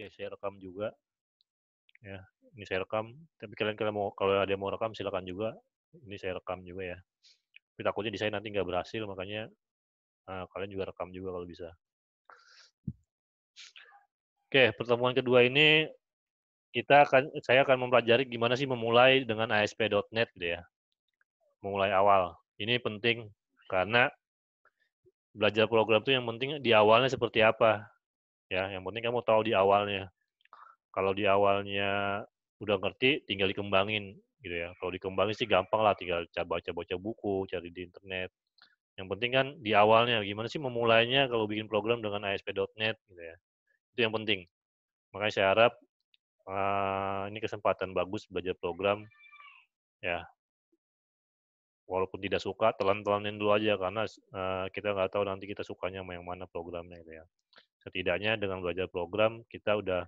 ya saya rekam juga ya ini saya rekam tapi kalian kalau mau kalau ada yang mau rekam silakan juga ini saya rekam juga ya tapi takutnya di saya nanti nggak berhasil makanya nah, kalian juga rekam juga kalau bisa oke pertemuan kedua ini kita akan saya akan mempelajari gimana sih memulai dengan ASP.NET gitu ya memulai awal ini penting karena belajar program itu yang penting di awalnya seperti apa ya yang penting kamu tahu di awalnya kalau di awalnya udah ngerti tinggal dikembangin gitu ya kalau dikembangin sih gampang lah tinggal baca baca buku cari di internet yang penting kan di awalnya gimana sih memulainya kalau bikin program dengan ASP.NET gitu ya itu yang penting makanya saya harap uh, ini kesempatan bagus belajar program ya walaupun tidak suka telan-telanin dulu aja karena uh, kita nggak tahu nanti kita sukanya sama yang mana programnya gitu ya setidaknya dengan belajar program kita udah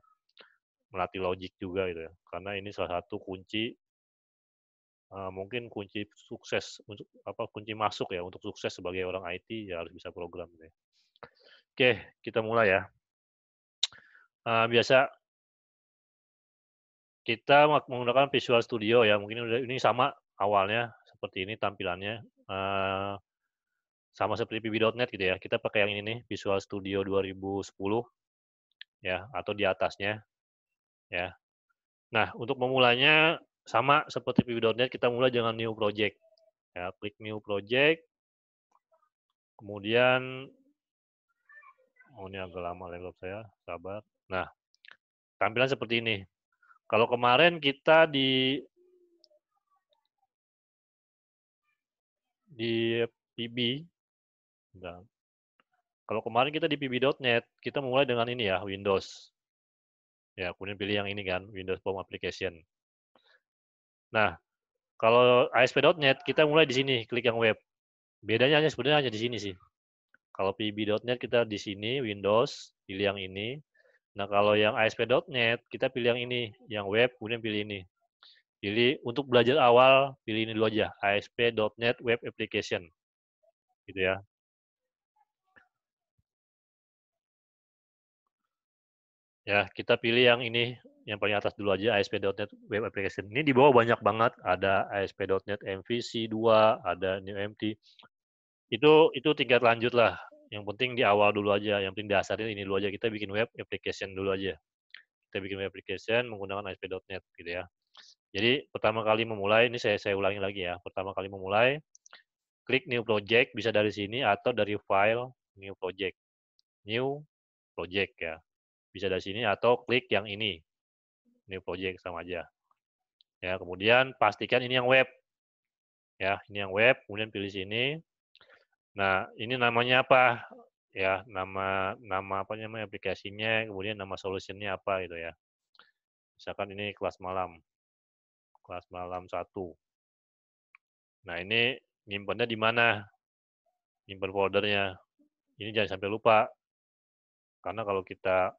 melatih logik juga gitu ya. Karena ini salah satu kunci eh, mungkin kunci sukses untuk apa kunci masuk ya untuk sukses sebagai orang IT ya harus bisa program gitu ya. Oke, kita mulai ya. Eh, biasa kita menggunakan Visual Studio ya. Mungkin ini sama awalnya seperti ini tampilannya. Eh, sama seperti pb.net gitu ya. Kita pakai yang ini nih, Visual Studio 2010 ya atau di atasnya ya. Nah, untuk memulainya sama seperti pb.net kita mulai dengan new project. Ya, klik new project. Kemudian oh ini agak lama laptop saya, sabar. Nah, tampilan seperti ini. Kalau kemarin kita di di PB dan kalau kemarin kita di pb.net, kita mulai dengan ini ya, Windows. Ya, kemudian pilih yang ini kan, Windows Form Application. Nah, kalau ASP.NET, kita mulai di sini, klik yang web. Bedanya hanya sebenarnya hanya di sini sih. Kalau pb.net kita di sini, Windows, pilih yang ini. Nah, kalau yang ASP.NET, kita pilih yang ini, yang web, kemudian pilih ini. Pilih untuk belajar awal, pilih ini dulu aja, ASP.NET Web Application. Gitu ya. ya kita pilih yang ini yang paling atas dulu aja ASP.NET Web Application. Ini di bawah banyak banget, ada ASP.NET MVC 2, ada New MT. Itu itu tingkat lanjut lah. Yang penting di awal dulu aja, yang penting dasarnya ini dulu aja kita bikin web application dulu aja. Kita bikin web application menggunakan ASP.NET gitu ya. Jadi pertama kali memulai ini saya saya ulangi lagi ya. Pertama kali memulai klik new project bisa dari sini atau dari file new project. New project ya bisa dari sini atau klik yang ini new project sama aja ya kemudian pastikan ini yang web ya ini yang web kemudian pilih sini nah ini namanya apa ya nama nama apa namanya aplikasinya kemudian nama solutionnya apa gitu ya misalkan ini kelas malam kelas malam satu nah ini nyimpannya di mana nyimpan foldernya ini jangan sampai lupa karena kalau kita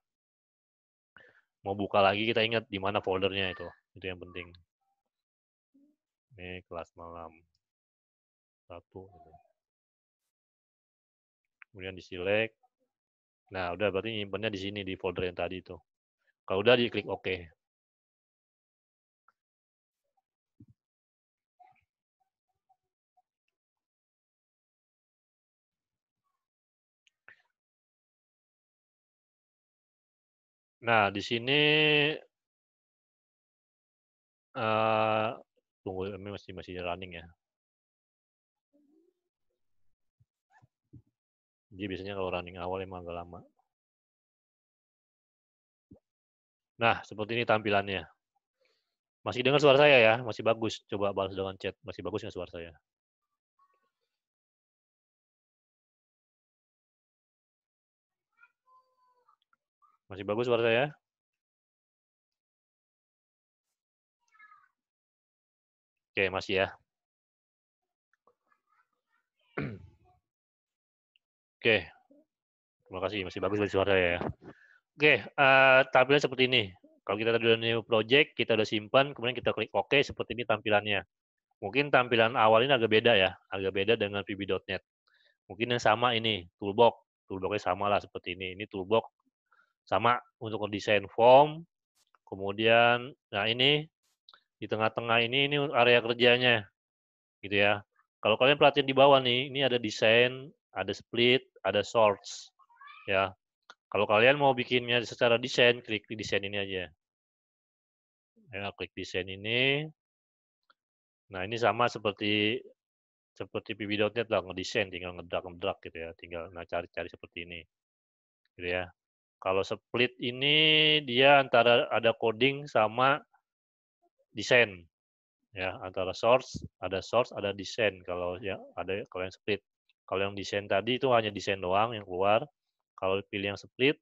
mau buka lagi kita ingat di mana foldernya itu. Itu yang penting. Ini kelas malam. Satu. Gitu. Kemudian di select Nah, udah berarti nyimpannya di sini di folder yang tadi itu. Kalau udah diklik OK. Nah, di sini uh, tunggu ini masih masih running ya. Jadi biasanya kalau running awal emang agak lama. Nah, seperti ini tampilannya. Masih dengar suara saya ya? Masih bagus. Coba balas dengan chat. Masih bagus nggak suara saya? Masih bagus suara saya? Oke, masih ya. Oke, terima kasih. Masih bagus dari suara saya ya. Oke, uh, tampilan seperti ini. Kalau kita sudah new project, kita udah simpan, kemudian kita klik OK, seperti ini tampilannya. Mungkin tampilan awal ini agak beda ya, agak beda dengan pb.net. Mungkin yang sama ini, toolbox. Toolboxnya sama lah seperti ini. Ini toolbox sama untuk desain form. Kemudian, nah ini di tengah-tengah ini ini area kerjanya, gitu ya. Kalau kalian perhatiin di bawah nih, ini ada desain, ada split, ada sorts, ya. Kalau kalian mau bikinnya secara desain, klik di desain ini aja. Ya, klik desain ini. Nah, ini sama seperti seperti pb.net lah ngedesain tinggal ngedrag ngedrag gitu ya tinggal nah cari-cari seperti ini gitu ya kalau split ini dia antara ada coding sama desain. Ya, antara source, ada source, ada desain kalau ya ada kalau yang split. Kalau yang desain tadi itu hanya desain doang yang keluar. Kalau pilih yang split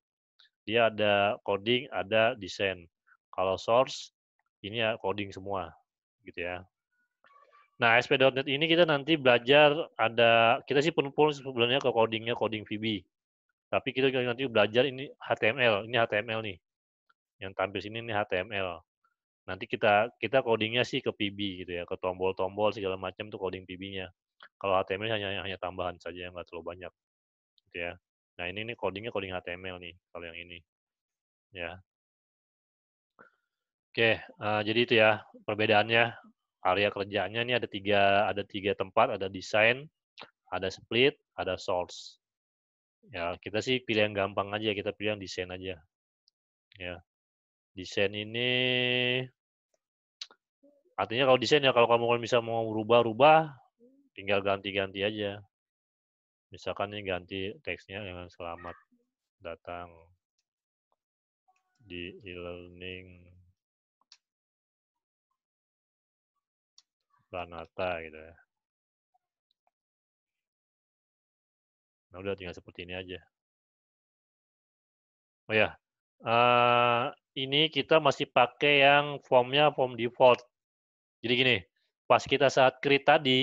dia ada coding, ada desain. Kalau source ini ya coding semua gitu ya. Nah, SP.NET ini kita nanti belajar ada kita sih penumpul sebenarnya ke codingnya coding VB. Tapi kita nanti belajar ini HTML, ini HTML nih. Yang tampil sini ini HTML. Nanti kita kita codingnya sih ke PB gitu ya, ke tombol-tombol segala macam tuh coding PB-nya. Kalau HTML hanya hanya tambahan saja yang nggak terlalu banyak, gitu ya. Nah ini nih codingnya coding HTML nih kalau yang ini, ya. Oke, uh, jadi itu ya perbedaannya area kerjanya ini ada tiga ada tiga tempat, ada desain, ada split, ada source. Ya, kita sih pilih yang gampang aja, kita pilih yang desain aja. Ya. Desain ini artinya kalau desain ya kalau kamu bisa mau rubah-rubah tinggal ganti-ganti aja. Misalkan ini ganti teksnya dengan selamat datang di e-learning Planata gitu ya. Nah udah tinggal seperti ini aja. Oh ya, uh, ini kita masih pakai yang formnya form default. Jadi gini, pas kita saat create tadi,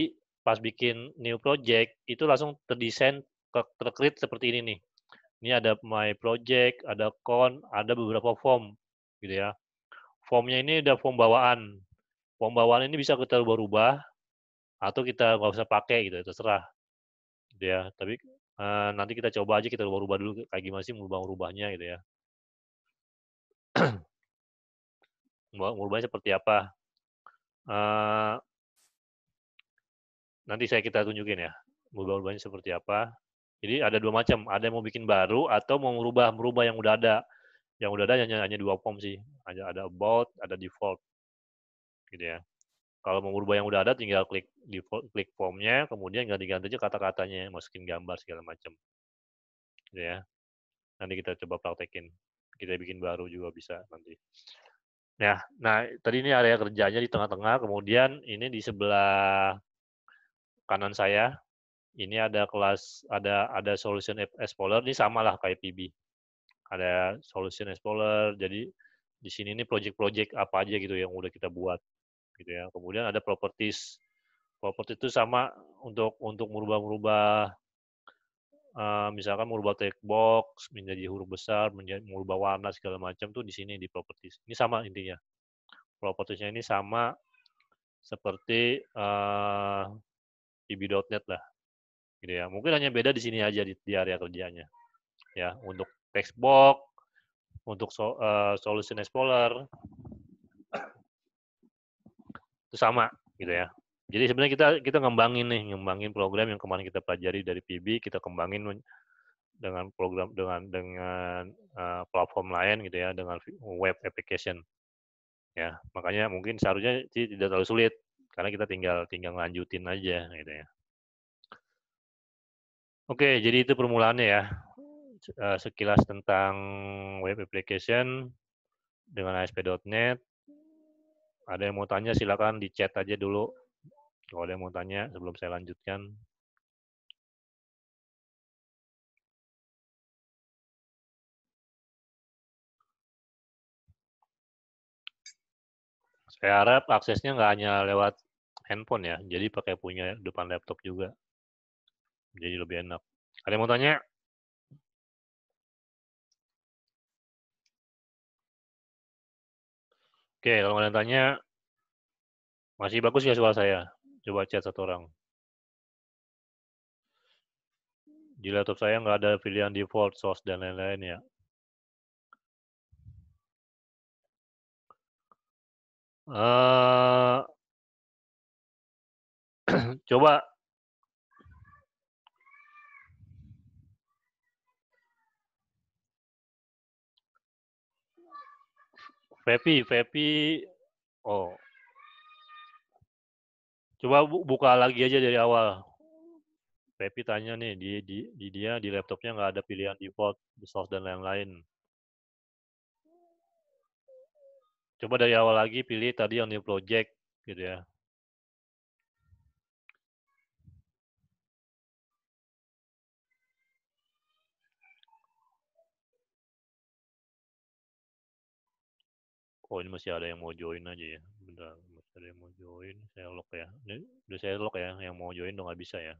pas bikin new project, itu langsung terdesain, tercreate seperti ini nih. Ini ada my project, ada con, ada beberapa form gitu ya. Formnya ini ada form bawaan. Form bawaan ini bisa kita ubah-ubah atau kita nggak usah pakai gitu, terserah. Gitu ya, tapi uh, nanti kita coba aja kita rubah-rubah dulu kayak gimana sih merubah-rubahnya gitu ya. merubahnya seperti apa. Uh, nanti saya kita tunjukin ya, merubah-rubahnya seperti apa. Jadi ada dua macam, ada yang mau bikin baru atau mau merubah merubah yang udah ada. Yang udah ada hanya hanya dua form sih, ada ada about, ada default, gitu ya. Kalau mau berubah yang udah ada tinggal klik di klik formnya, kemudian ganti-ganti aja kata-katanya, masukin gambar segala macam. Gitu ya. Nanti kita coba praktekin. Kita bikin baru juga bisa nanti. Ya, nah tadi ini area kerjanya di tengah-tengah, kemudian ini di sebelah kanan saya ini ada kelas ada ada solution explorer ini sama lah kayak PB. Ada solution explorer. Jadi di sini ini project-project apa aja gitu yang udah kita buat gitu ya. Kemudian ada properties. properties itu sama untuk untuk merubah-merubah eh, misalkan merubah text box menjadi huruf besar, menjadi, merubah warna segala macam tuh di sini di properties. Ini sama intinya. Propertiesnya ini sama seperti uh, lah, gitu ya. Mungkin hanya beda di sini aja di, di area kerjanya. Ya, untuk text box, untuk so, uh, solution explorer, itu sama gitu ya. Jadi sebenarnya kita kita ngembangin nih, ngembangin program yang kemarin kita pelajari dari PB, kita kembangin dengan program dengan dengan uh, platform lain gitu ya, dengan web application. Ya, makanya mungkin seharusnya tidak terlalu sulit karena kita tinggal tinggal lanjutin aja gitu ya. Oke, jadi itu permulaannya ya. Eh, sekilas tentang web application dengan ASP.NET, ada yang mau tanya silakan di chat aja dulu. Kalau ada yang mau tanya sebelum saya lanjutkan. Saya harap aksesnya nggak hanya lewat handphone ya, jadi pakai punya depan laptop juga. Jadi lebih enak. Ada yang mau tanya? Oke, kalau ada yang tanya, masih bagus ya suara saya? Coba chat satu orang. Di laptop saya nggak ada pilihan default, source, dan lain-lain ya. Uh, coba Fepi, Fepi. Oh. Coba buka lagi aja dari awal. Pepi tanya nih, di, di, di dia di laptopnya nggak ada pilihan default, source dan lain-lain. Coba dari awal lagi pilih tadi yang di project gitu ya. Oh ini masih ada yang mau join aja ya. Bentar, masih ada yang mau join. Saya lock ya. Ini udah saya lock ya. Yang mau join udah nggak bisa ya.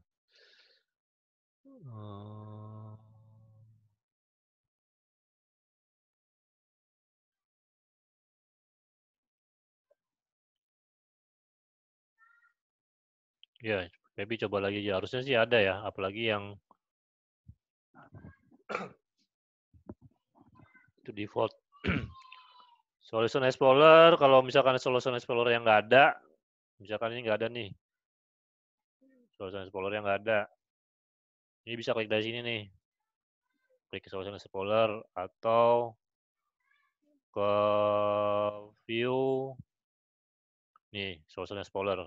Uh... Ya, maybe coba lagi ya. Harusnya sih ada ya, apalagi yang itu default. Solution Explorer, kalau misalkan Solution Explorer yang nggak ada, misalkan ini nggak ada nih. Solution Explorer yang nggak ada. Ini bisa klik dari sini nih. Klik Solution Explorer atau ke view nih Solution Explorer.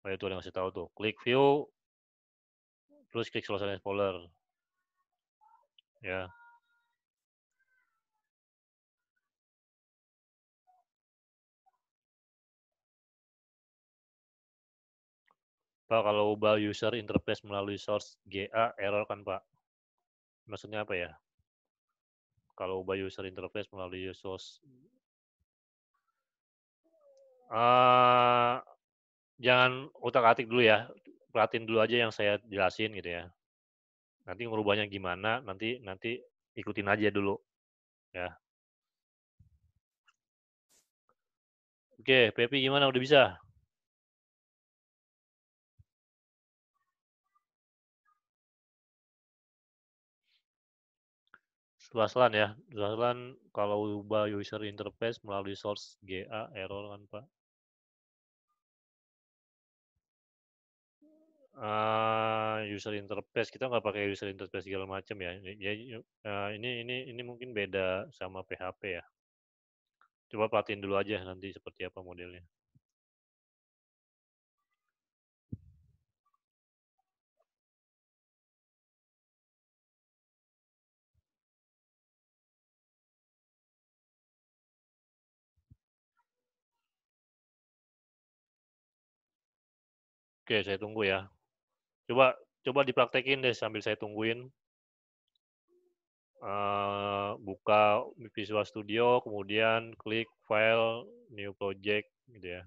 Oh, itu yang ngasih tahu tuh. Klik view, terus klik Solution Explorer. Ya. Pak, kalau ubah user interface melalui source GA, error kan Pak? Maksudnya apa ya? Kalau ubah user interface melalui source uh, jangan utak-atik dulu ya. Perhatiin dulu aja yang saya jelasin gitu ya. Nanti ngerubahnya gimana, nanti nanti ikutin aja dulu. Ya. Oke, Pepi gimana udah bisa? Selaslan ya. Selaslan kalau ubah user interface melalui source GA error kan Pak. Uh, user interface kita nggak pakai user interface segala macam ya. ya, ya eh, ini ini ini mungkin beda sama PHP ya. Coba pelatihin dulu aja nanti seperti apa modelnya. Oke, saya tunggu ya. Coba coba dipraktekin deh sambil saya tungguin. Uh, buka Visual Studio, kemudian klik File, New Project, gitu ya.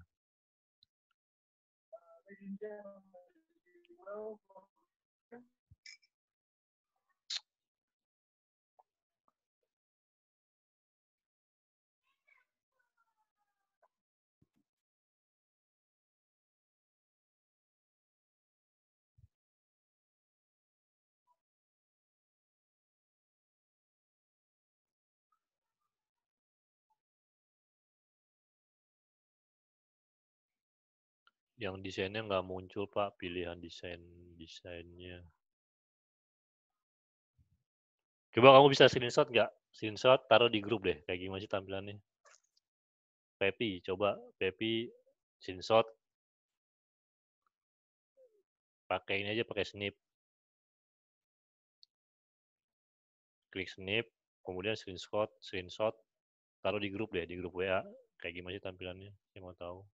yang desainnya nggak muncul pak pilihan desain desainnya coba kamu bisa screenshot nggak screenshot taruh di grup deh kayak gimana sih tampilannya Pepi coba Pepi screenshot pakai ini aja pakai snip klik snip kemudian screenshot screenshot taruh di grup deh di grup WA kayak gimana sih tampilannya saya mau tahu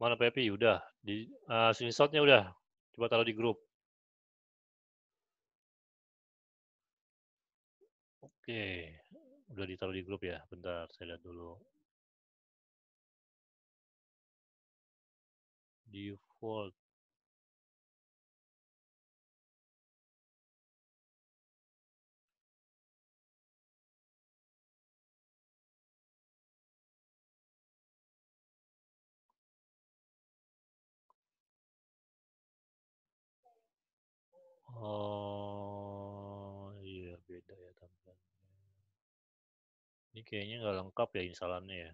Mana PP? Ya udah. Di, uh, screenshotnya udah. Coba taruh di grup. Oke. Udah ditaruh di grup ya. Bentar, saya lihat dulu. Default. Oh, iya beda ya tampilannya. Ini kayaknya nggak lengkap ya instalannya ya.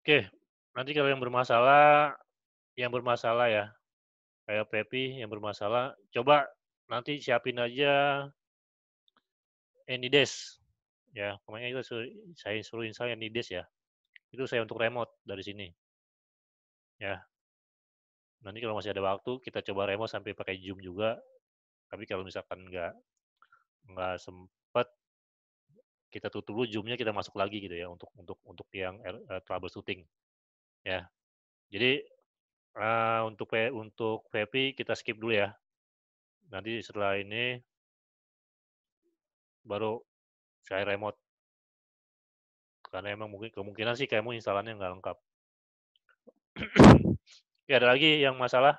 Oke, nanti kalau yang bermasalah, yang bermasalah ya, kayak Pepi yang bermasalah, coba nanti siapin aja Anydesk ya kemarin itu saya suruh install Anydesk ya itu saya untuk remote dari sini ya nanti kalau masih ada waktu kita coba remote sampai pakai Zoom juga tapi kalau misalkan nggak nggak sempat kita tutup dulu zoomnya kita masuk lagi gitu ya untuk untuk untuk yang uh, troubleshooting ya jadi uh, untuk untuk VP kita skip dulu ya nanti setelah ini baru saya remote. Karena emang mungkin kemungkinan sih kamu instalannya nggak lengkap. ya, ada lagi yang masalah?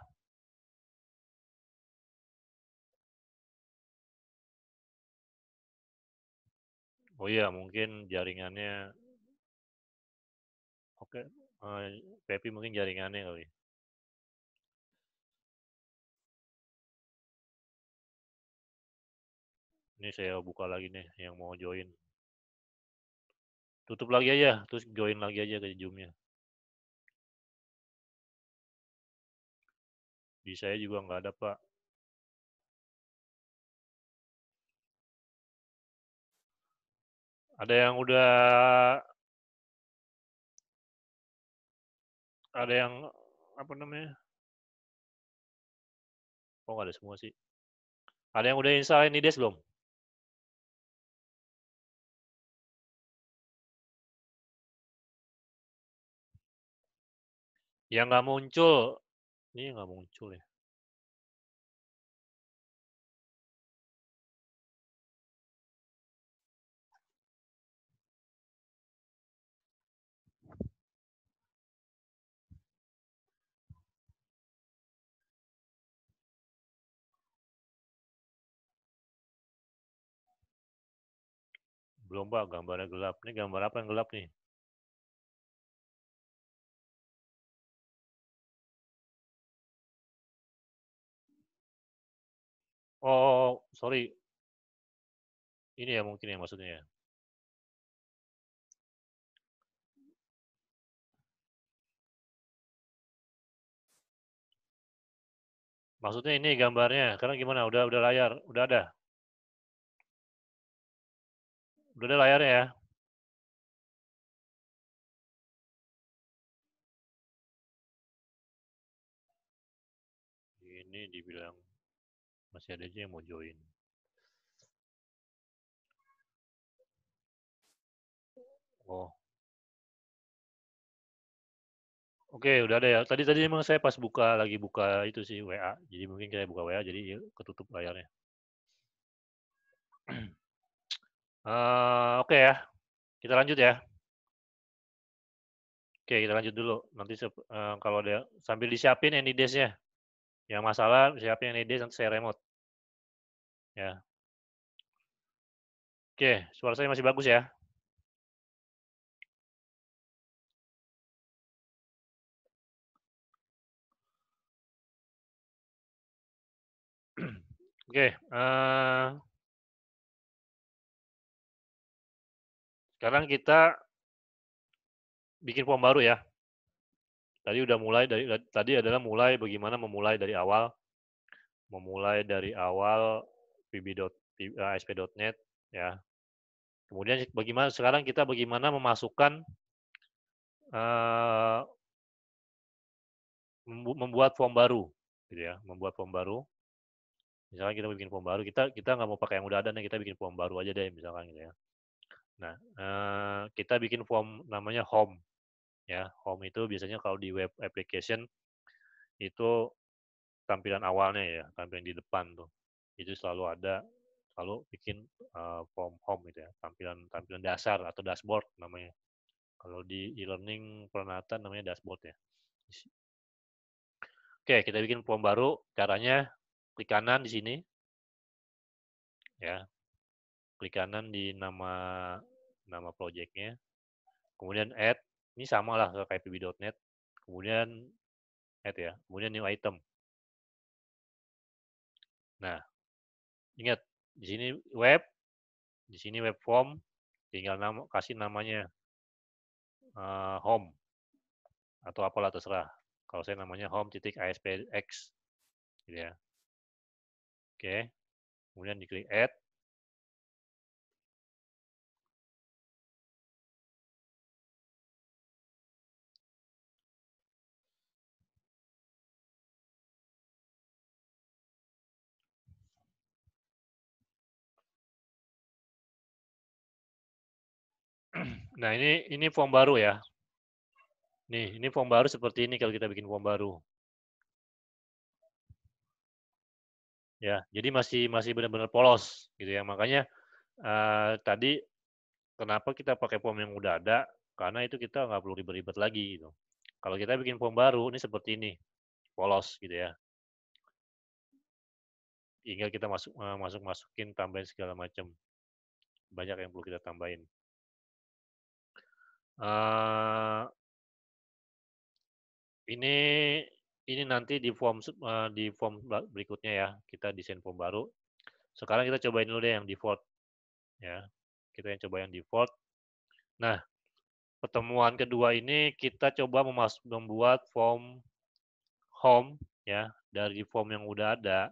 Oh iya, mungkin jaringannya. Oke, uh, Pepi mungkin jaringannya kali. ini saya buka lagi nih yang mau join tutup lagi aja terus join lagi aja ke zoomnya di saya juga nggak ada pak ada yang udah ada yang apa namanya oh nggak ada semua sih ada yang udah install ini des belum Yang nggak muncul, ini iya, nggak muncul ya. belum pak gambarnya gelap ini gambar apa yang gelap nih Oh, sorry. Ini ya mungkin ya maksudnya ya. Maksudnya ini gambarnya. Karena gimana? Udah udah layar, udah ada. Udah ada layarnya ya. Ini dibilang masih ada aja yang mau join. Oh. Oke, udah ada ya. Tadi tadi memang saya pas buka lagi buka itu sih WA. Jadi mungkin kita buka WA jadi ya ketutup layarnya. Uh, Oke okay ya, kita lanjut ya. Oke, kita lanjut dulu. Nanti uh, kalau ada sambil disiapin NIDES-nya. Yang masalah siapin NIDES nanti saya remote. Ya. Oke, suara saya masih bagus ya. Oke, uh, sekarang kita bikin form baru ya. Tadi udah mulai dari tadi adalah mulai bagaimana memulai dari awal, memulai dari awal pb.asp.net eh, ya. Kemudian bagaimana sekarang kita bagaimana memasukkan uh, membuat form baru gitu ya, membuat form baru. Misalkan kita bikin form baru, kita kita nggak mau pakai yang udah ada nih, kita bikin form baru aja deh misalkan gitu ya. Nah, uh, kita bikin form namanya home ya. Home itu biasanya kalau di web application itu tampilan awalnya ya, tampilan di depan tuh itu selalu ada selalu bikin uh, form home gitu ya tampilan tampilan dasar atau dashboard namanya kalau di e-learning Pranata namanya dashboard ya oke kita bikin form baru caranya klik kanan di sini ya klik kanan di nama nama projectnya kemudian add ini sama lah ke kpb.net kemudian add ya kemudian new item nah Ingat, di sini web, di sini web form, tinggal nama, kasih namanya uh, home atau apalah terserah. Kalau saya namanya home titik aspx, gitu ya. Oke, kemudian diklik add, Nah, ini ini form baru ya. Nih, ini form baru seperti ini kalau kita bikin form baru. Ya, jadi masih masih benar-benar polos gitu ya. Makanya uh, tadi kenapa kita pakai form yang udah ada? Karena itu kita nggak perlu ribet-ribet lagi gitu. Kalau kita bikin form baru ini seperti ini. Polos gitu ya tinggal kita masuk eh, masuk masukin tambahin segala macam banyak yang perlu kita tambahin ini ini nanti di form uh, di form berikutnya ya, kita desain form baru. Sekarang kita cobain dulu deh yang default, ya. Kita yang coba yang default. Nah, pertemuan kedua ini kita coba memas membuat form home, ya, dari form yang udah ada.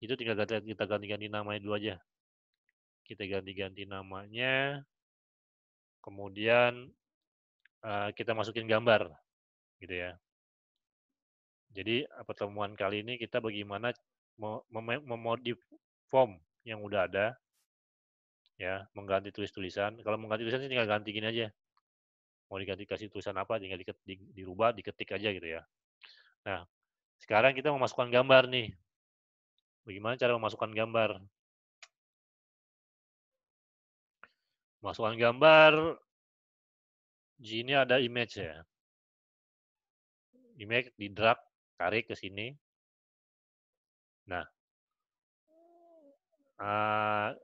Itu tinggal kita ganti-ganti namanya dulu aja. Kita ganti-ganti namanya kemudian kita masukin gambar gitu ya. Jadi e, pertemuan kali ini kita bagaimana memodif form yang udah ada ya, mengganti tulis tulisan. Kalau mengganti tulisan tinggal ganti gini aja. Mau diganti kasih tulisan apa tinggal dirubah, diketik aja gitu ya. Nah, sekarang kita memasukkan gambar nih. Bagaimana cara memasukkan gambar? Masukkan gambar. G ini ada image ya. Image di drag, tarik ke sini. Nah. Uh,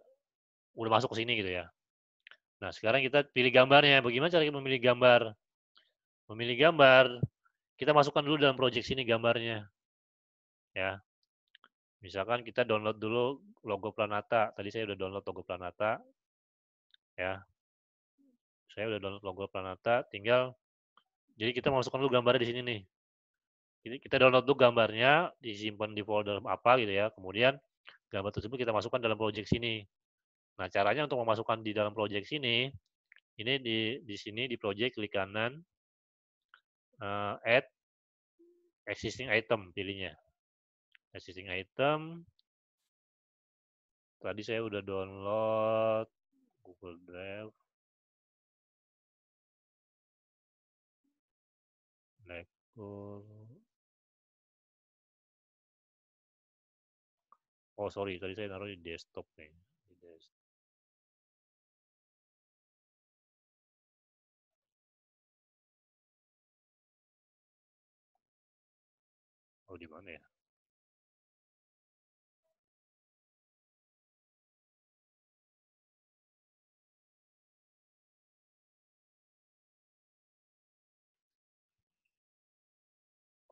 udah masuk ke sini gitu ya. Nah, sekarang kita pilih gambarnya. Bagaimana cara kita memilih gambar? Memilih gambar, kita masukkan dulu dalam project sini gambarnya. Ya. Misalkan kita download dulu logo Planata. Tadi saya udah download logo Planata ya saya udah download logo Planata tinggal jadi kita masukkan dulu gambarnya di sini nih jadi kita download dulu gambarnya disimpan di folder apa gitu ya kemudian gambar tersebut kita masukkan dalam project sini nah caranya untuk memasukkan di dalam project sini ini di di sini di project klik kanan uh, add existing item pilihnya existing item tadi saya udah download Google Drive, lektur. Oh sorry, tadi saya naruh di desktop nih. Di desktop. Oh di mana ya?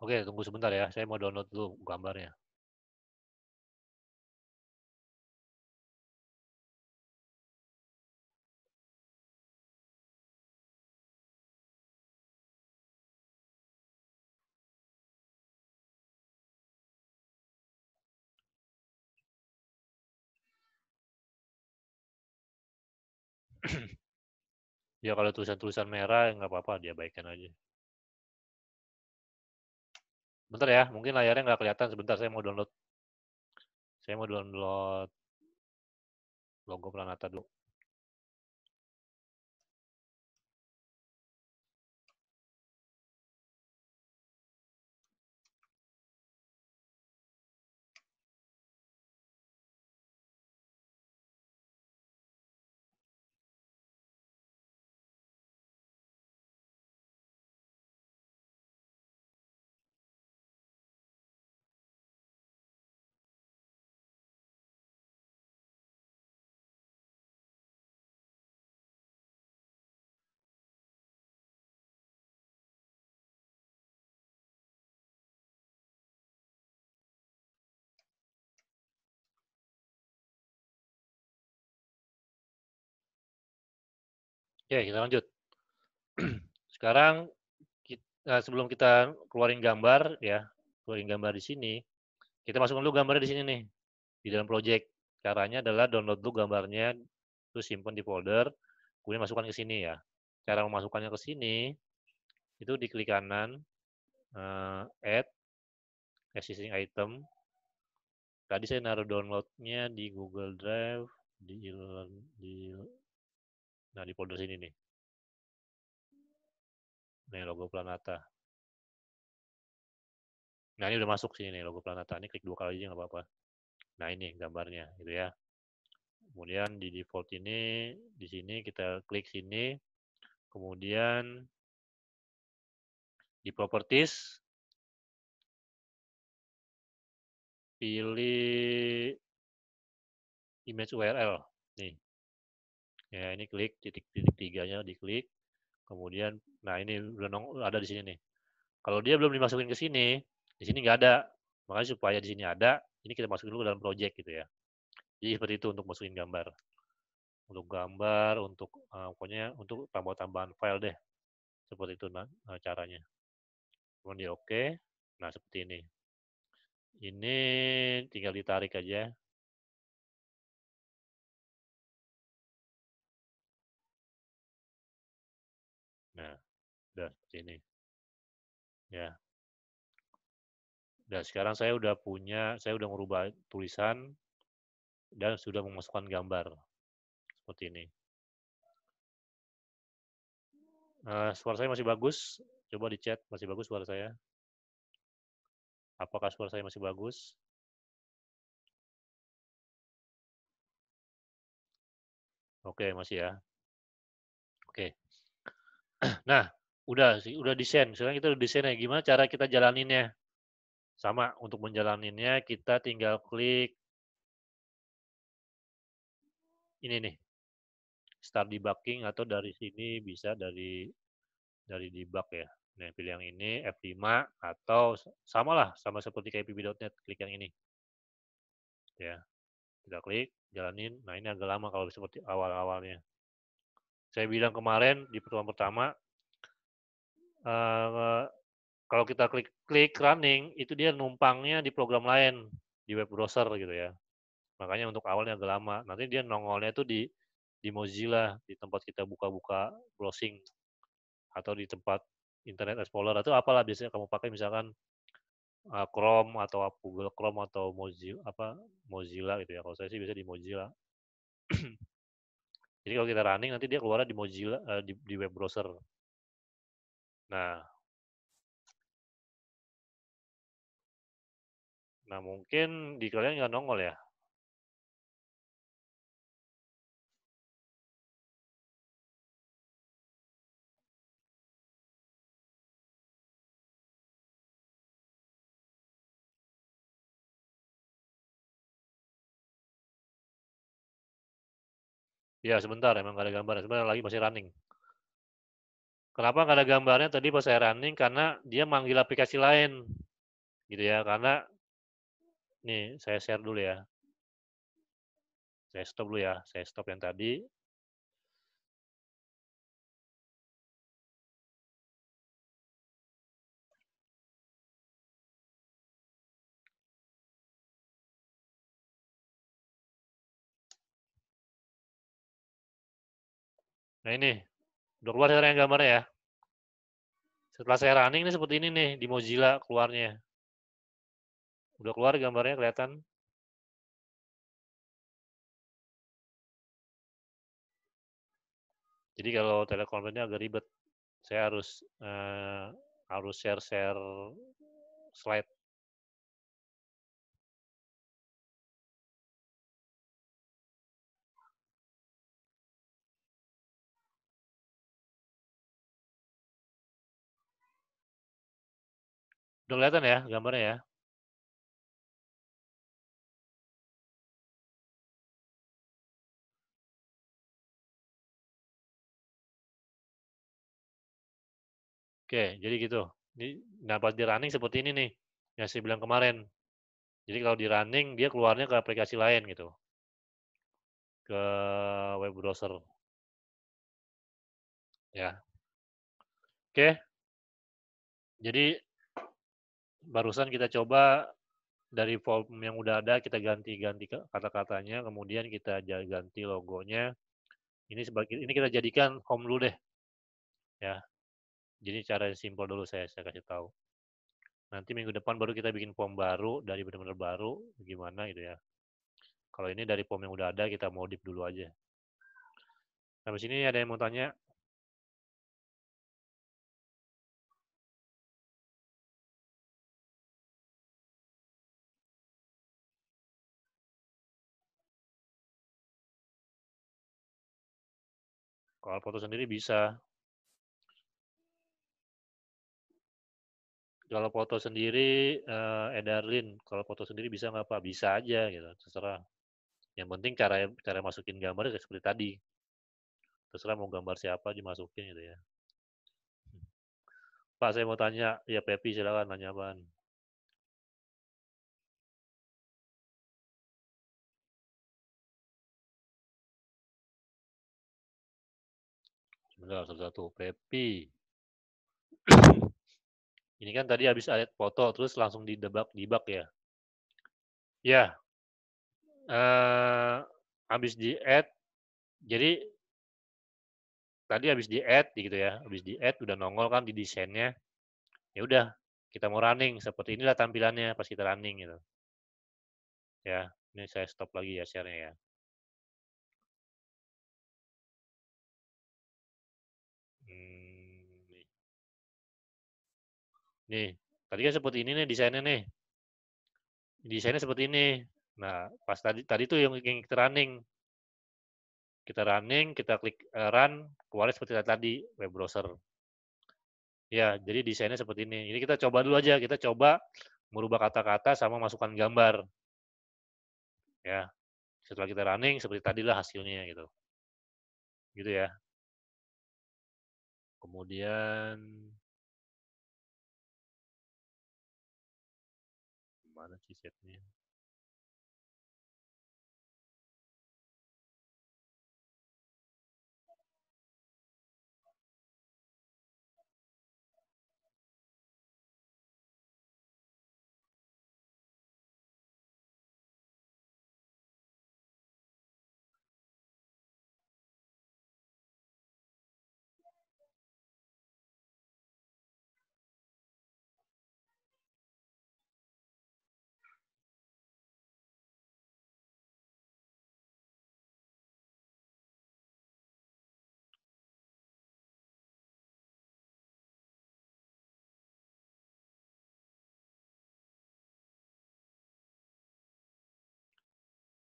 Oke, tunggu sebentar ya. Saya mau download dulu gambarnya. ya kalau tulisan-tulisan merah nggak apa-apa dia baikkan aja. Bentar ya, mungkin layarnya nggak kelihatan. Sebentar, saya mau download. Saya mau download logo Planata dulu. Oke ya, kita lanjut. Sekarang kita, eh, sebelum kita keluarin gambar ya, keluarin gambar di sini, kita masukkan dulu gambarnya di sini nih di dalam project. Caranya adalah download dulu gambarnya, terus simpan di folder, kemudian masukkan ke sini ya. Cara memasukkannya ke sini itu di klik kanan eh, add existing item. Tadi saya naruh downloadnya di Google Drive, di Nah, di folder sini nih. Nih logo Planata. Nah, ini udah masuk sini nih logo Planata. Ini klik dua kali aja nggak apa-apa. Nah, ini gambarnya gitu ya. Kemudian di default ini, di sini kita klik sini. Kemudian di properties pilih image URL nih ya ini klik titik titik tiganya diklik kemudian nah ini belum ada di sini nih kalau dia belum dimasukin ke sini di sini nggak ada makanya supaya di sini ada ini kita masukin dulu ke dalam project gitu ya jadi seperti itu untuk masukin gambar untuk gambar untuk uh, pokoknya untuk tambah-tambahan file deh seperti itu nah, caranya kemudian di ya oke okay. nah seperti ini ini tinggal ditarik aja Nah, udah seperti ini. Ya. Dan sekarang saya udah punya, saya udah merubah tulisan dan sudah memasukkan gambar seperti ini. Nah, suara saya masih bagus. Coba di chat, masih bagus suara saya. Apakah suara saya masih bagus? Oke, masih ya. Oke. nah, udah sih, udah desain. Sekarang kita udah desain ya, gimana cara kita jalaninnya. Sama, untuk menjalaninnya kita tinggal klik ini nih, start debugging atau dari sini bisa dari dari debug ya. Nah, pilih yang ini, F5, atau samalah, sama seperti kayak pb.net, klik yang ini. Ya, kita klik, jalanin. Nah, ini agak lama kalau seperti awal-awalnya. Saya bilang kemarin di pertemuan pertama, uh, kalau kita klik klik running, itu dia numpangnya di program lain di web browser gitu ya. Makanya untuk awalnya agak lama. Nanti dia nongolnya itu di di Mozilla, di tempat kita buka-buka browsing atau di tempat Internet Explorer atau apalah biasanya kamu pakai misalkan uh, Chrome atau Google Chrome atau Mozilla apa Mozilla gitu ya. Kalau saya sih biasa di Mozilla. Jadi kalau kita running nanti dia keluar di Mozilla uh, di, di web browser. Nah, nah mungkin di kalian nggak nongol ya. Ya sebentar, emang nggak ada gambarnya. Sebentar lagi masih running. Kenapa nggak ada gambarnya tadi pas saya running? Karena dia manggil aplikasi lain, gitu ya. Karena nih saya share dulu ya. Saya stop dulu ya. Saya stop yang tadi. Nah ini, udah keluar sekarang yang gambarnya ya. Setelah saya running ini seperti ini nih di Mozilla keluarnya. Udah keluar gambarnya kelihatan. Jadi kalau telekonferensi agak ribet, saya harus uh, harus share-share slide. Udah kelihatan ya gambarnya ya? Oke, jadi gitu. Ini, nah, pas di running seperti ini nih, yang saya bilang kemarin. Jadi kalau di running, dia keluarnya ke aplikasi lain gitu. Ke web browser. Ya. Oke. Jadi, barusan kita coba dari form yang udah ada kita ganti-ganti kata-katanya, kemudian kita ganti logonya. Ini sebagai ini kita jadikan home dulu deh. Ya. Jadi cara yang simpel dulu saya saya kasih tahu. Nanti minggu depan baru kita bikin form baru dari benar-benar baru gimana gitu ya. Kalau ini dari form yang udah ada kita modif dulu aja. Sampai sini ada yang mau tanya? Kalau foto sendiri bisa. Kalau foto sendiri, uh, Edarlin, kalau foto sendiri bisa nggak apa? Bisa aja, gitu. Terserah. Yang penting cara cara masukin gambar ya seperti tadi. Terserah mau gambar siapa dimasukin gitu ya. Pak, saya mau tanya. Ya, Pepi, silakan tanya, Pak. Benar, satu-satu. Pepi. Ini kan tadi habis ayat foto, terus langsung didebak-dibak ya. Ya. Uh, habis di-add, jadi tadi habis di-add gitu ya. Habis di-add udah nongol kan di desainnya. Ya udah, kita mau running. Seperti inilah tampilannya pas kita running gitu. Ya, ini saya stop lagi ya share-nya ya. Nih, tadi kan seperti ini nih desainnya nih. Desainnya seperti ini. Nah, pas tadi tadi tuh yang kita running. Kita running, kita klik eh, run, keluar seperti tadi web browser. Ya, jadi desainnya seperti ini. Ini kita coba dulu aja, kita coba merubah kata-kata sama masukan gambar. Ya. Setelah kita running seperti tadilah hasilnya gitu. Gitu ya. Kemudian конкретные.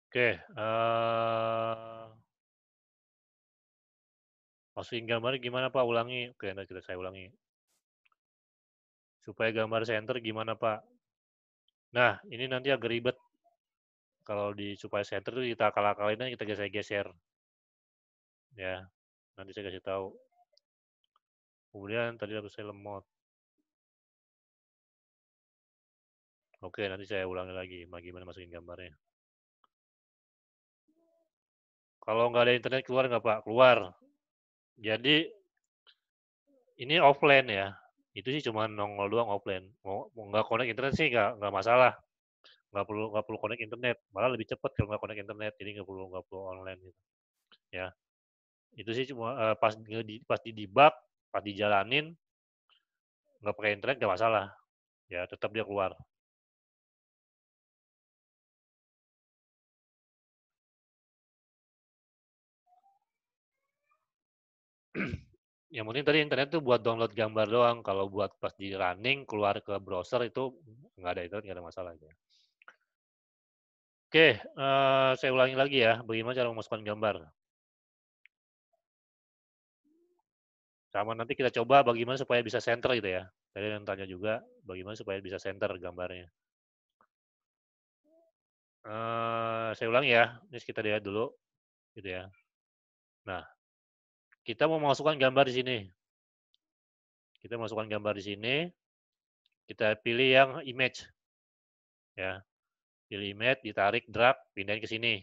Oke, uh, Masukin gambar gimana, Pak? Ulangi. Oke, nanti kita saya ulangi. Supaya gambar center gimana, Pak? Nah, ini nanti agak ribet. Kalau di supaya center itu kita kalah akalin kita geser-geser. Ya, nanti saya kasih tahu. Kemudian tadi harus saya lemot. Oke, nanti saya ulangi lagi gimana masukin gambarnya. Kalau nggak ada internet keluar nggak Pak? Keluar. Jadi ini offline ya. Itu sih cuma nongol doang offline. Mau, nggak connect internet sih nggak nggak masalah. Nggak perlu nggak perlu connect internet. Malah lebih cepat kalau nggak connect internet. Ini nggak perlu nggak perlu online gitu. Ya. Itu sih cuma uh, pas di pas di debug, pas dijalanin nggak pakai internet nggak masalah. Ya tetap dia keluar. yang penting tadi internet tuh buat download gambar doang. Kalau buat pas di running keluar ke browser itu nggak ada internet nggak ada masalah ya. Oke, eh, saya ulangi lagi ya. Bagaimana cara memasukkan gambar? Sama nanti kita coba bagaimana supaya bisa center gitu ya. Tadi yang tanya juga bagaimana supaya bisa center gambarnya. Eh, saya ulangi ya. Ini kita lihat dulu, gitu ya. Nah, kita mau masukkan gambar di sini. Kita masukkan gambar di sini. Kita pilih yang image. Ya. Pilih image, ditarik, drag, pindahin ke sini.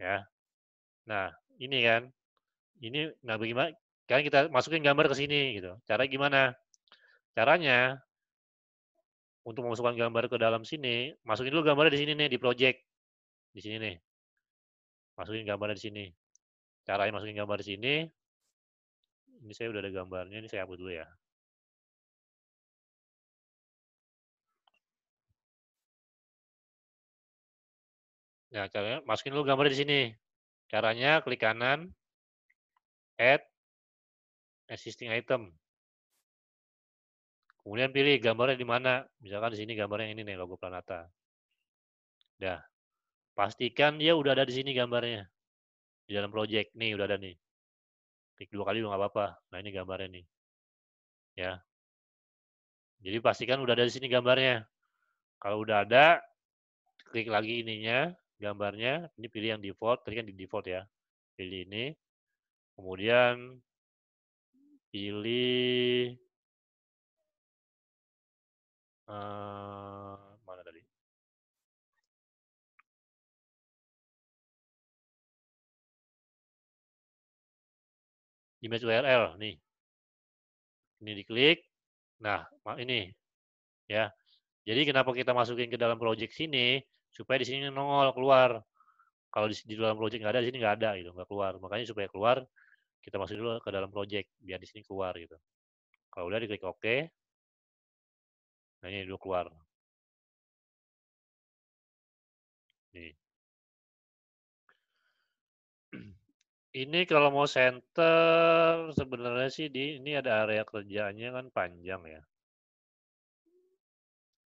Ya. Nah, ini kan. Ini nah bagaimana kan kita masukin gambar ke sini gitu. Cara gimana? Caranya untuk memasukkan gambar ke dalam sini, masukin dulu gambarnya di sini nih di project. Di sini nih. Masukin gambarnya di sini caranya masukin gambar di sini. Ini saya udah ada gambarnya, ini saya hapus dulu ya. Nah, caranya masukin dulu gambar di sini. Caranya klik kanan, add existing item. Kemudian pilih gambarnya di mana. Misalkan di sini gambarnya ini nih logo Planata. Dah. Pastikan dia udah ada di sini gambarnya di dalam project nih udah ada nih klik dua kali udah nggak apa-apa nah ini gambarnya nih ya jadi pastikan udah ada di sini gambarnya kalau udah ada klik lagi ininya gambarnya ini pilih yang default tadi kan di default ya pilih ini kemudian pilih uh, image URL nih. Ini diklik. Nah, ini ya. Jadi kenapa kita masukin ke dalam project sini supaya di sini nongol keluar. Kalau di, di dalam project nggak ada, di sini nggak ada gitu, nggak keluar. Makanya supaya keluar kita masuk dulu ke dalam project biar di sini keluar gitu. Kalau udah diklik OK. Nah, ini dulu keluar. Nih. Ini kalau mau center sebenarnya sih di ini ada area kerjanya kan panjang ya.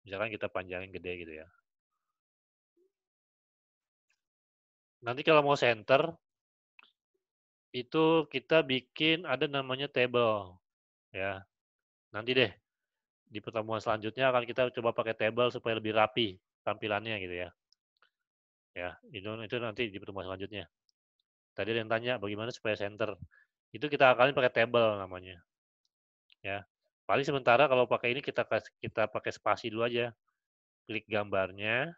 Misalkan kita panjangin gede gitu ya. Nanti kalau mau center itu kita bikin ada namanya table ya. Nanti deh di pertemuan selanjutnya akan kita coba pakai table supaya lebih rapi tampilannya gitu ya. Ya, itu itu nanti di pertemuan selanjutnya. Tadi ada yang tanya bagaimana supaya center. Itu kita akalin pakai table namanya. Ya. Paling sementara kalau pakai ini kita kita pakai spasi dulu aja. Klik gambarnya,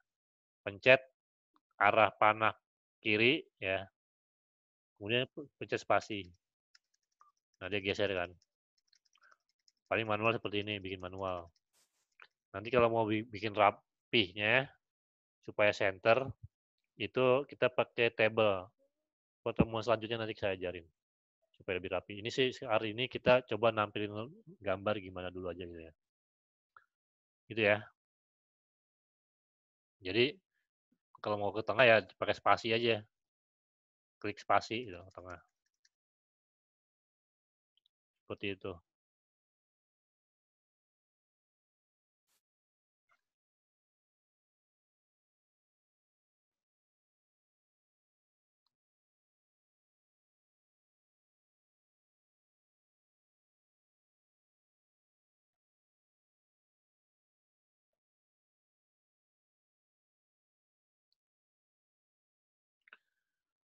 pencet arah panah kiri ya. Kemudian pencet spasi. Nah, dia geser kan. Paling manual seperti ini, bikin manual. Nanti kalau mau bikin rapihnya, supaya center, itu kita pakai table pertemuan selanjutnya nanti saya ajarin supaya lebih rapi. Ini sih hari ini kita coba nampilin gambar gimana dulu aja gitu ya. Gitu ya. Jadi kalau mau ke tengah ya pakai spasi aja. Klik spasi gitu tengah. Seperti itu.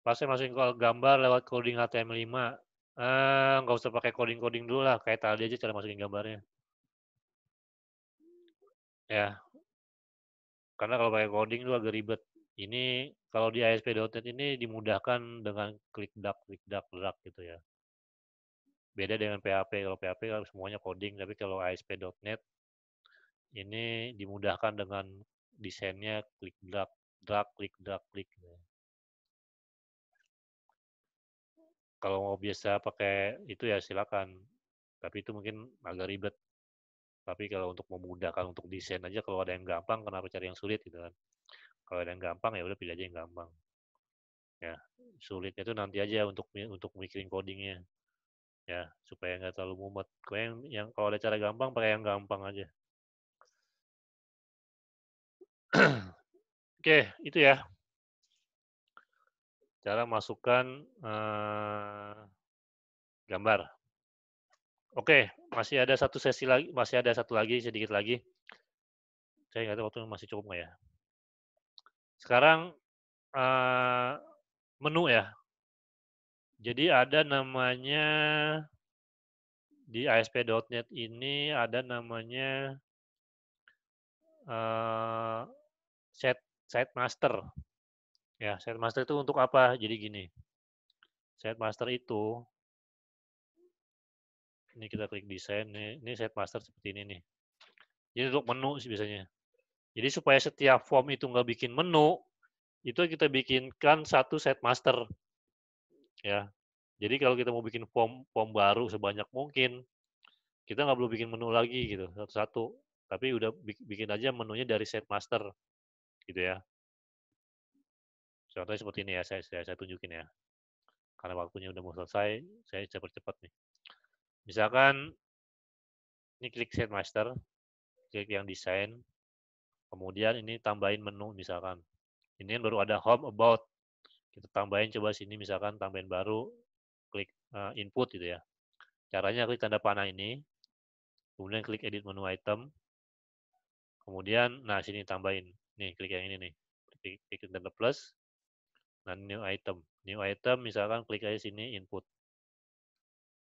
pasti masukin gambar lewat coding HTML5. Eh, nggak usah pakai coding-coding dulu lah, kayak tadi aja cara masukin gambarnya. Ya, karena kalau pakai coding itu agak ribet. Ini kalau di ASP.NET ini dimudahkan dengan klik dak, klik dak, dak gitu ya. Beda dengan PHP. Kalau PHP kan semuanya coding, tapi kalau ASP.NET ini dimudahkan dengan desainnya klik dak, dak, klik dak, klik. Gitu ya. kalau mau biasa pakai itu ya silakan. Tapi itu mungkin agak ribet. Tapi kalau untuk memudahkan untuk desain aja kalau ada yang gampang kenapa cari yang sulit gitu kan. Kalau ada yang gampang ya udah pilih aja yang gampang. Ya, sulitnya itu nanti aja untuk untuk mikirin codingnya. Ya, supaya nggak terlalu mumet. Kalau yang, yang kalau ada cara gampang pakai yang gampang aja. Oke, itu ya cara masukkan eh, gambar. Oke, masih ada satu sesi lagi, masih ada satu lagi sedikit lagi. Saya nggak tahu waktu masih cukup nggak ya. Sekarang eh, menu ya. Jadi ada namanya di ASP.NET ini ada namanya uh, set set master Ya, set master itu untuk apa? Jadi gini. Set master itu ini kita klik desain nih. Ini set master seperti ini nih. Jadi untuk menu sih biasanya. Jadi supaya setiap form itu nggak bikin menu, itu kita bikinkan satu set master. Ya. Jadi kalau kita mau bikin form form baru sebanyak mungkin, kita nggak perlu bikin menu lagi gitu satu-satu. Tapi udah bikin aja menunya dari set master gitu ya. Contohnya seperti ini ya, saya, saya, saya tunjukin ya. Karena waktunya udah mau selesai, saya cepet-cepet nih. Misalkan, ini klik Set Master, klik yang desain, kemudian ini tambahin menu misalkan. Ini yang baru ada Home About. Kita tambahin coba sini misalkan, tambahin baru, klik uh, Input gitu ya. Caranya klik tanda panah ini, kemudian klik Edit Menu Item, kemudian, nah sini tambahin. Nih, klik yang ini nih klik tanda plus, Nah, new item. New item misalkan klik aja sini input.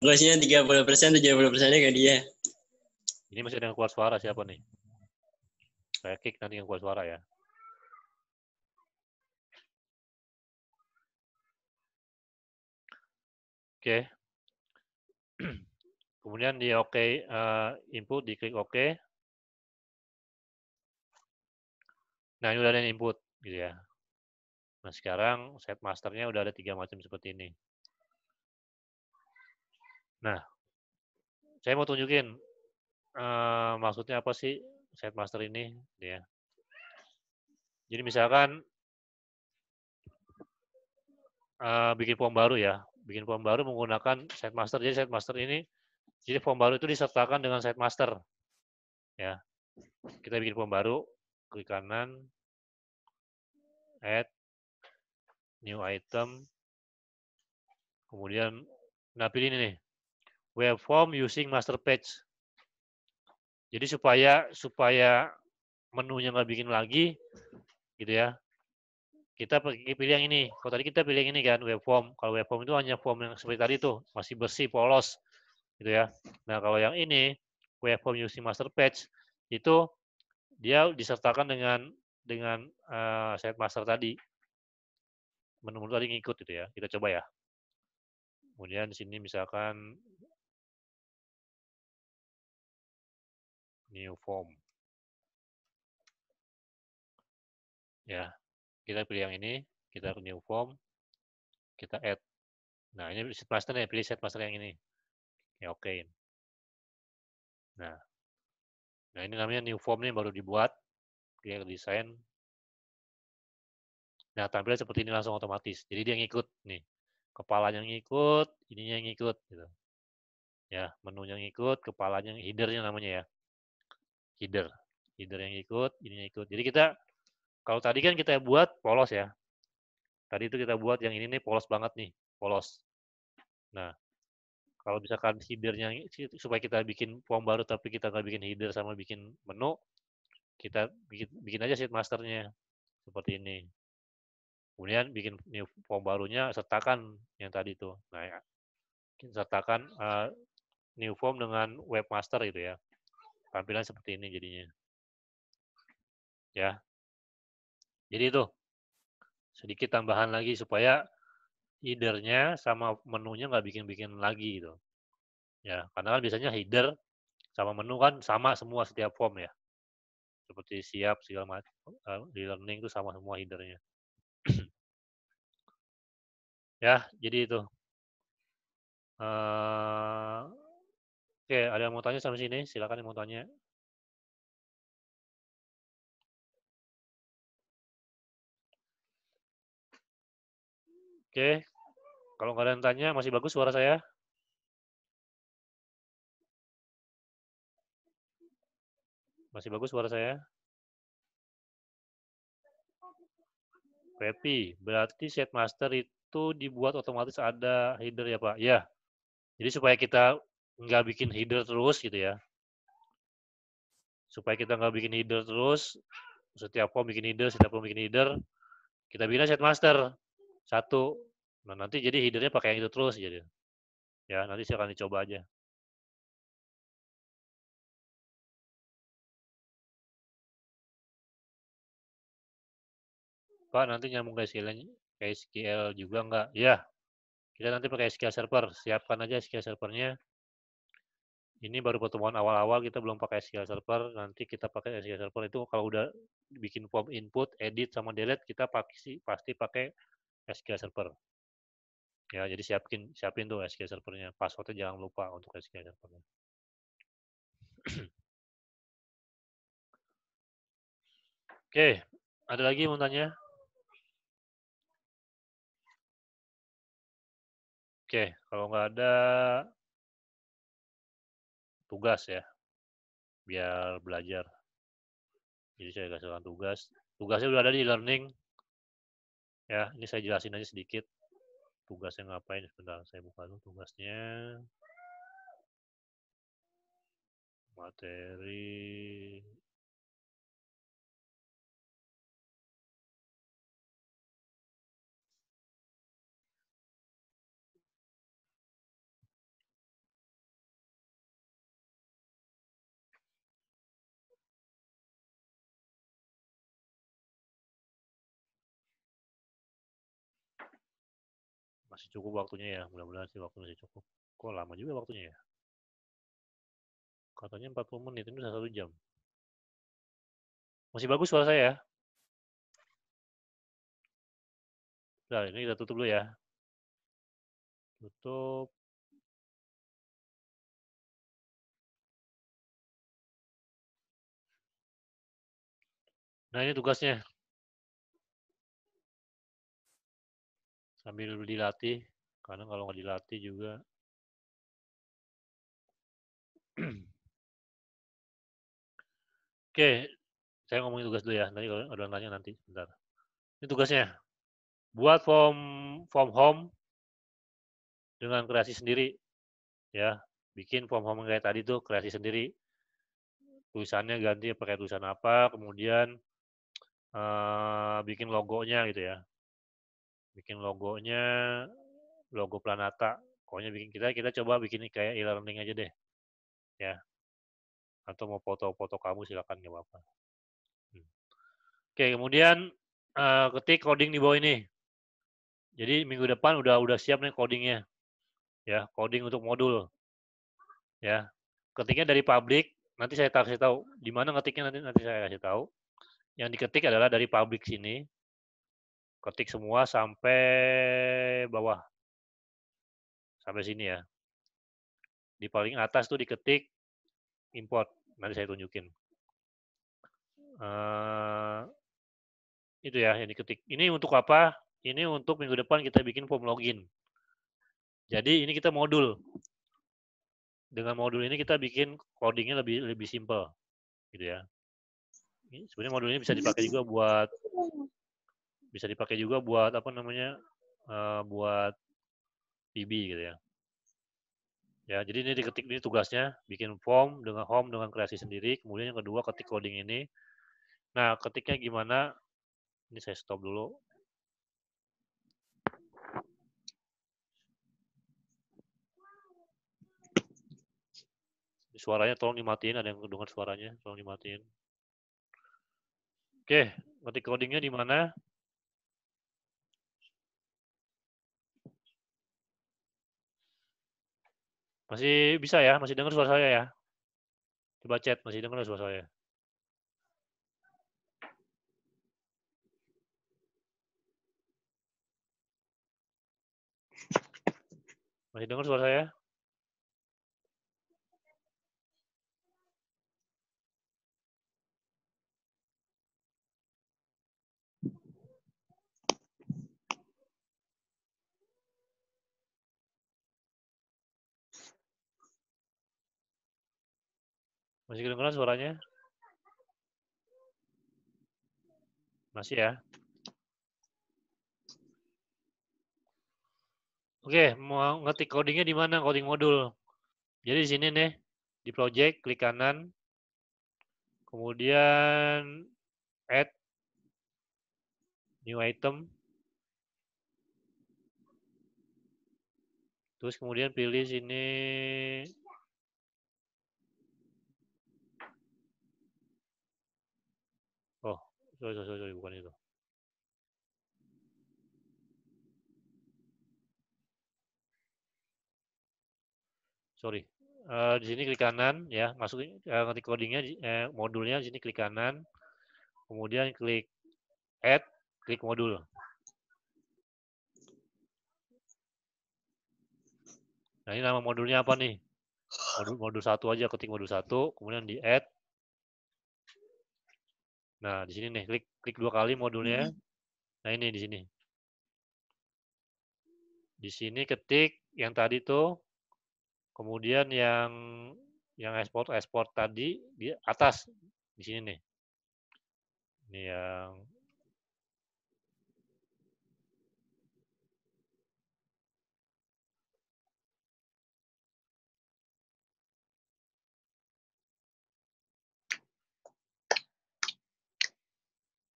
Luasnya 30 persen, 70 persennya ke dia. Ini masih ada yang keluar suara siapa nih? Saya kick nanti yang keluar suara ya. Oke. Okay. Kemudian di OK uh, input, diklik OK. Nah, ini udah ada yang input gitu ya. Nah, sekarang set masternya udah ada tiga macam seperti ini. Nah, saya mau tunjukin uh, maksudnya apa sih set master ini, ya. Jadi misalkan uh, bikin form baru ya, bikin form baru menggunakan set master. Jadi set master ini, jadi form baru itu disertakan dengan set master, ya. Kita bikin form baru, klik kanan, add, new item. Kemudian, nah pilih ini nih, waveform using master page. Jadi supaya supaya menunya nggak bikin lagi, gitu ya. Kita pilih yang ini. Kalau tadi kita pilih yang ini kan, waveform. Kalau waveform itu hanya form yang seperti tadi tuh, masih bersih, polos, gitu ya. Nah kalau yang ini, waveform using master page, itu dia disertakan dengan dengan uh, set master tadi menu-menu tadi ngikut gitu ya. Kita coba ya. Kemudian di sini misalkan new form. Ya, kita pilih yang ini, kita hmm. new form, kita add. Nah, ini set master ya, pilih set master yang ini. Ya, oke. Okay. Nah, nah ini namanya new form ini baru dibuat. Klik desain, Nah, tampilnya seperti ini langsung otomatis. Jadi dia ngikut nih. Kepalanya ngikut, ininya ngikut gitu. Ya, menunya ngikut, kepalanya headernya namanya ya. Header. Header yang ikut, ininya ikut. Jadi kita kalau tadi kan kita buat polos ya. Tadi itu kita buat yang ini nih polos banget nih, polos. Nah, kalau misalkan headernya supaya kita bikin form baru tapi kita nggak bikin header sama bikin menu, kita bikin, bikin aja sheet masternya seperti ini. Kemudian bikin new form barunya sertakan yang tadi itu. Nah, ya. sertakan uh, eh, new form dengan webmaster itu ya. Tampilan seperti ini jadinya. Ya. Jadi itu sedikit tambahan lagi supaya headernya sama menunya nggak bikin-bikin lagi gitu. Ya, karena kan biasanya header sama menu kan sama semua setiap form ya. Seperti siap segala macam, eh, di learning itu sama semua headernya. Ya, jadi itu. Uh, Oke, okay, ada yang mau tanya sampai sini? Silakan yang mau tanya. Oke, okay. kalau nggak ada yang tanya, masih bagus suara saya? Masih bagus suara saya? Pepi, berarti set master itu itu dibuat otomatis ada header ya Pak? Ya. Jadi supaya kita nggak bikin header terus gitu ya. Supaya kita nggak bikin header terus, setiap form bikin header, setiap form bikin header, kita bikin set master satu. Nah nanti jadi headernya pakai yang itu terus jadi. Ya nanti saya akan dicoba aja. Pak nanti nyambung ke skillnya pakai SQL juga enggak? Ya, kita nanti pakai SQL Server. Siapkan aja SQL Servernya. Ini baru pertemuan awal-awal, kita belum pakai SQL Server. Nanti kita pakai SQL Server itu kalau udah bikin form input, edit, sama delete, kita pasti, pasti pakai SQL Server. Ya, jadi siapin siapin tuh SQL Servernya. Passwordnya jangan lupa untuk SQL Servernya. Oke, ada lagi yang mau tanya? Oke, kalau nggak ada tugas ya, biar belajar. Jadi saya orang tugas. Tugasnya sudah ada di learning. Ya, ini saya jelasin aja sedikit. Tugasnya ngapain, sebentar saya buka dulu tugasnya. Materi masih cukup waktunya ya mudah-mudahan sih waktu masih cukup kok lama juga waktunya ya katanya 40 menit ini udah satu jam masih bagus suara saya ya Nah, ini kita tutup dulu ya. Tutup. Nah, ini tugasnya. sambil dilatih karena kalau nggak dilatih juga oke saya ngomongin tugas dulu ya nanti kalau ada yang nanya nanti sebentar ini tugasnya buat form form home dengan kreasi sendiri ya bikin form home kayak tadi tuh kreasi sendiri tulisannya ganti pakai tulisan apa kemudian uh, bikin logonya gitu ya bikin logonya logo Planata pokoknya bikin kita kita coba bikin kayak e-learning aja deh ya atau mau foto-foto kamu silakan nggak apa-apa hmm. oke kemudian eh, ketik coding di bawah ini jadi minggu depan udah udah siap nih codingnya ya coding untuk modul ya ketiknya dari public nanti saya kasih tahu di mana ngetiknya nanti nanti saya kasih tahu yang diketik adalah dari public sini ketik semua sampai bawah. Sampai sini ya. Di paling atas tuh diketik import. Nanti saya tunjukin. Uh, itu ya yang diketik. Ini untuk apa? Ini untuk minggu depan kita bikin form login. Jadi ini kita modul. Dengan modul ini kita bikin codingnya lebih lebih simple, gitu ya. Sebenarnya modul ini bisa dipakai juga buat bisa dipakai juga buat apa namanya uh, buat PB gitu ya ya jadi ini diketik ini tugasnya bikin form dengan home dengan kreasi sendiri kemudian yang kedua ketik coding ini nah ketiknya gimana ini saya stop dulu suaranya tolong dimatiin ada yang dengar suaranya tolong dimatiin oke ketik codingnya di mana Masih bisa ya? Masih dengar suara saya ya? Coba chat, masih dengar suara saya. Masih dengar suara saya? Masih kedengeran suaranya? Masih ya? Oke, mau ngetik codingnya di mana? Coding modul. Jadi di sini nih, di project, klik kanan. Kemudian add new item. Terus kemudian pilih sini sorry sorry, sorry bukan itu sorry di sini klik kanan ya masuk uh, nanti codingnya eh, modulnya di sini klik kanan kemudian klik add klik modul nah ini nama modulnya apa nih modul modul satu aja ketik modul satu kemudian di add Nah, di sini nih, klik klik dua kali modulnya. Hmm. Nah, ini di sini. Di sini ketik yang tadi tuh, kemudian yang yang ekspor ekspor tadi di atas di sini nih. Ini yang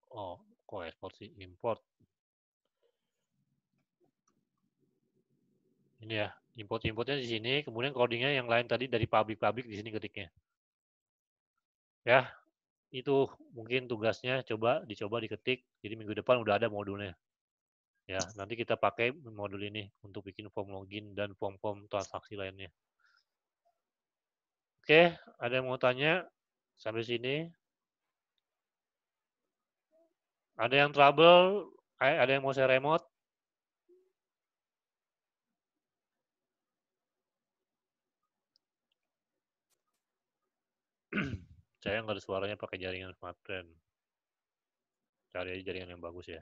Oh, kok ekspor sih import. Ini ya, import-importnya di sini, kemudian codingnya yang lain tadi dari pabrik-pabrik di sini ketiknya. Ya, itu mungkin tugasnya coba dicoba diketik. Jadi minggu depan udah ada modulnya. Ya, nanti kita pakai modul ini untuk bikin form login dan form-form transaksi lainnya. Oke, ada yang mau tanya? Sampai sini. Ada yang trouble? Ada yang mau saya remote? saya nggak ada suaranya pakai jaringan smartphone. Cari aja jaringan yang bagus ya.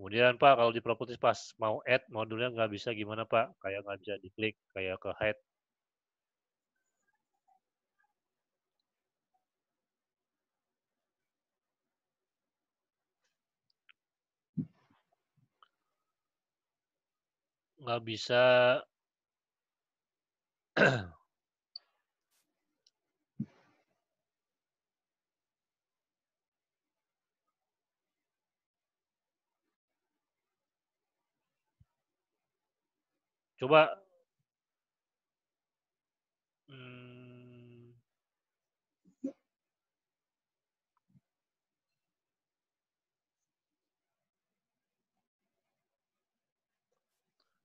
Kemudian Pak, kalau di properties pas mau add modulnya nggak bisa gimana Pak? Kayak nggak bisa diklik, kayak ke hide. nggak bisa coba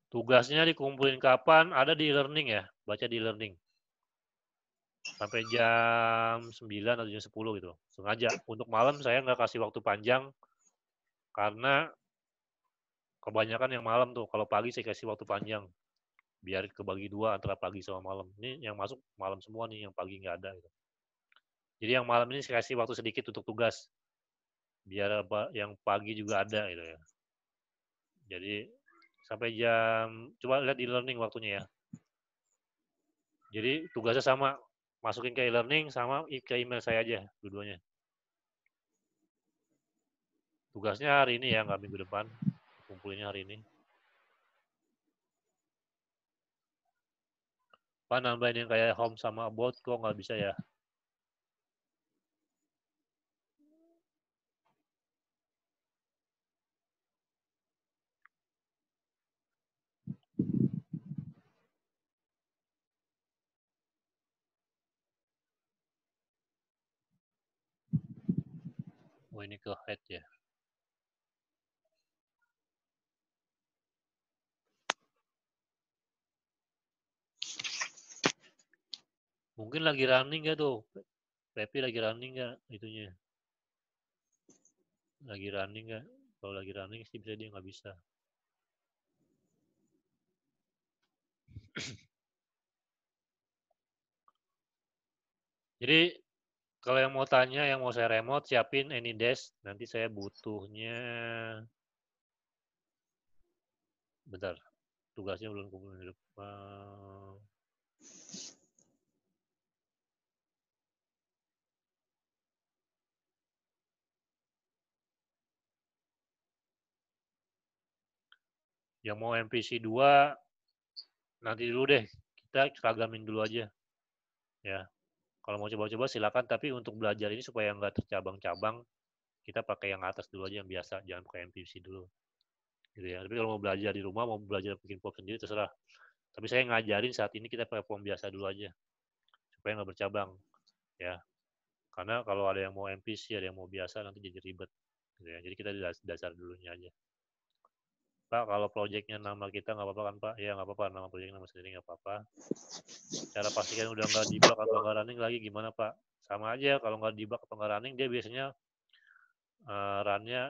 Tugasnya dikumpulin kapan? Ada di learning ya, baca di learning Sampai jam 9 atau jam 10 gitu. Sengaja. Untuk malam saya nggak kasih waktu panjang, karena kebanyakan yang malam tuh. Kalau pagi saya kasih waktu panjang. Biar kebagi dua antara pagi sama malam. Ini yang masuk malam semua nih, yang pagi nggak ada. Gitu. Jadi yang malam ini saya kasih waktu sedikit untuk tugas. Biar yang pagi juga ada gitu ya. Jadi sampai jam coba lihat e-learning waktunya ya. Jadi tugasnya sama, masukin ke e-learning sama ke email saya aja dua Tugasnya hari ini ya, nggak minggu depan. Kumpulinnya hari ini. Pak nambahin yang kayak home sama about kok nggak bisa ya? Oh ini ke head ya. Mungkin lagi running ya tuh? Pepi lagi running gak itunya? Lagi running gak? Kalau lagi running sih bisa dia nggak bisa. Jadi kalau yang mau tanya, yang mau saya remote, siapin any desk. Nanti saya butuhnya. Bentar, tugasnya belum kumpul hidup. depan. Yang mau MPC 2, nanti dulu deh. Kita seragamin dulu aja. Ya, kalau mau coba-coba silakan, tapi untuk belajar ini supaya nggak tercabang-cabang, kita pakai yang atas dulu aja yang biasa, jangan pakai MPC dulu. Gitu ya. Tapi kalau mau belajar di rumah, mau belajar bikin pop sendiri terserah. Tapi saya ngajarin saat ini kita pakai form biasa dulu aja, supaya nggak bercabang, ya. Karena kalau ada yang mau MPC, ada yang mau biasa, nanti jadi ribet. Gitu ya. Jadi kita dasar dulunya aja. Pak, kalau proyeknya nama kita nggak apa-apa kan Pak? Ya nggak apa-apa, nama proyek nama sendiri nggak apa-apa. Cara pastikan udah nggak dibak atau nggak running lagi gimana Pak? Sama aja, kalau nggak dibak atau nggak running, dia biasanya uh, eh, nya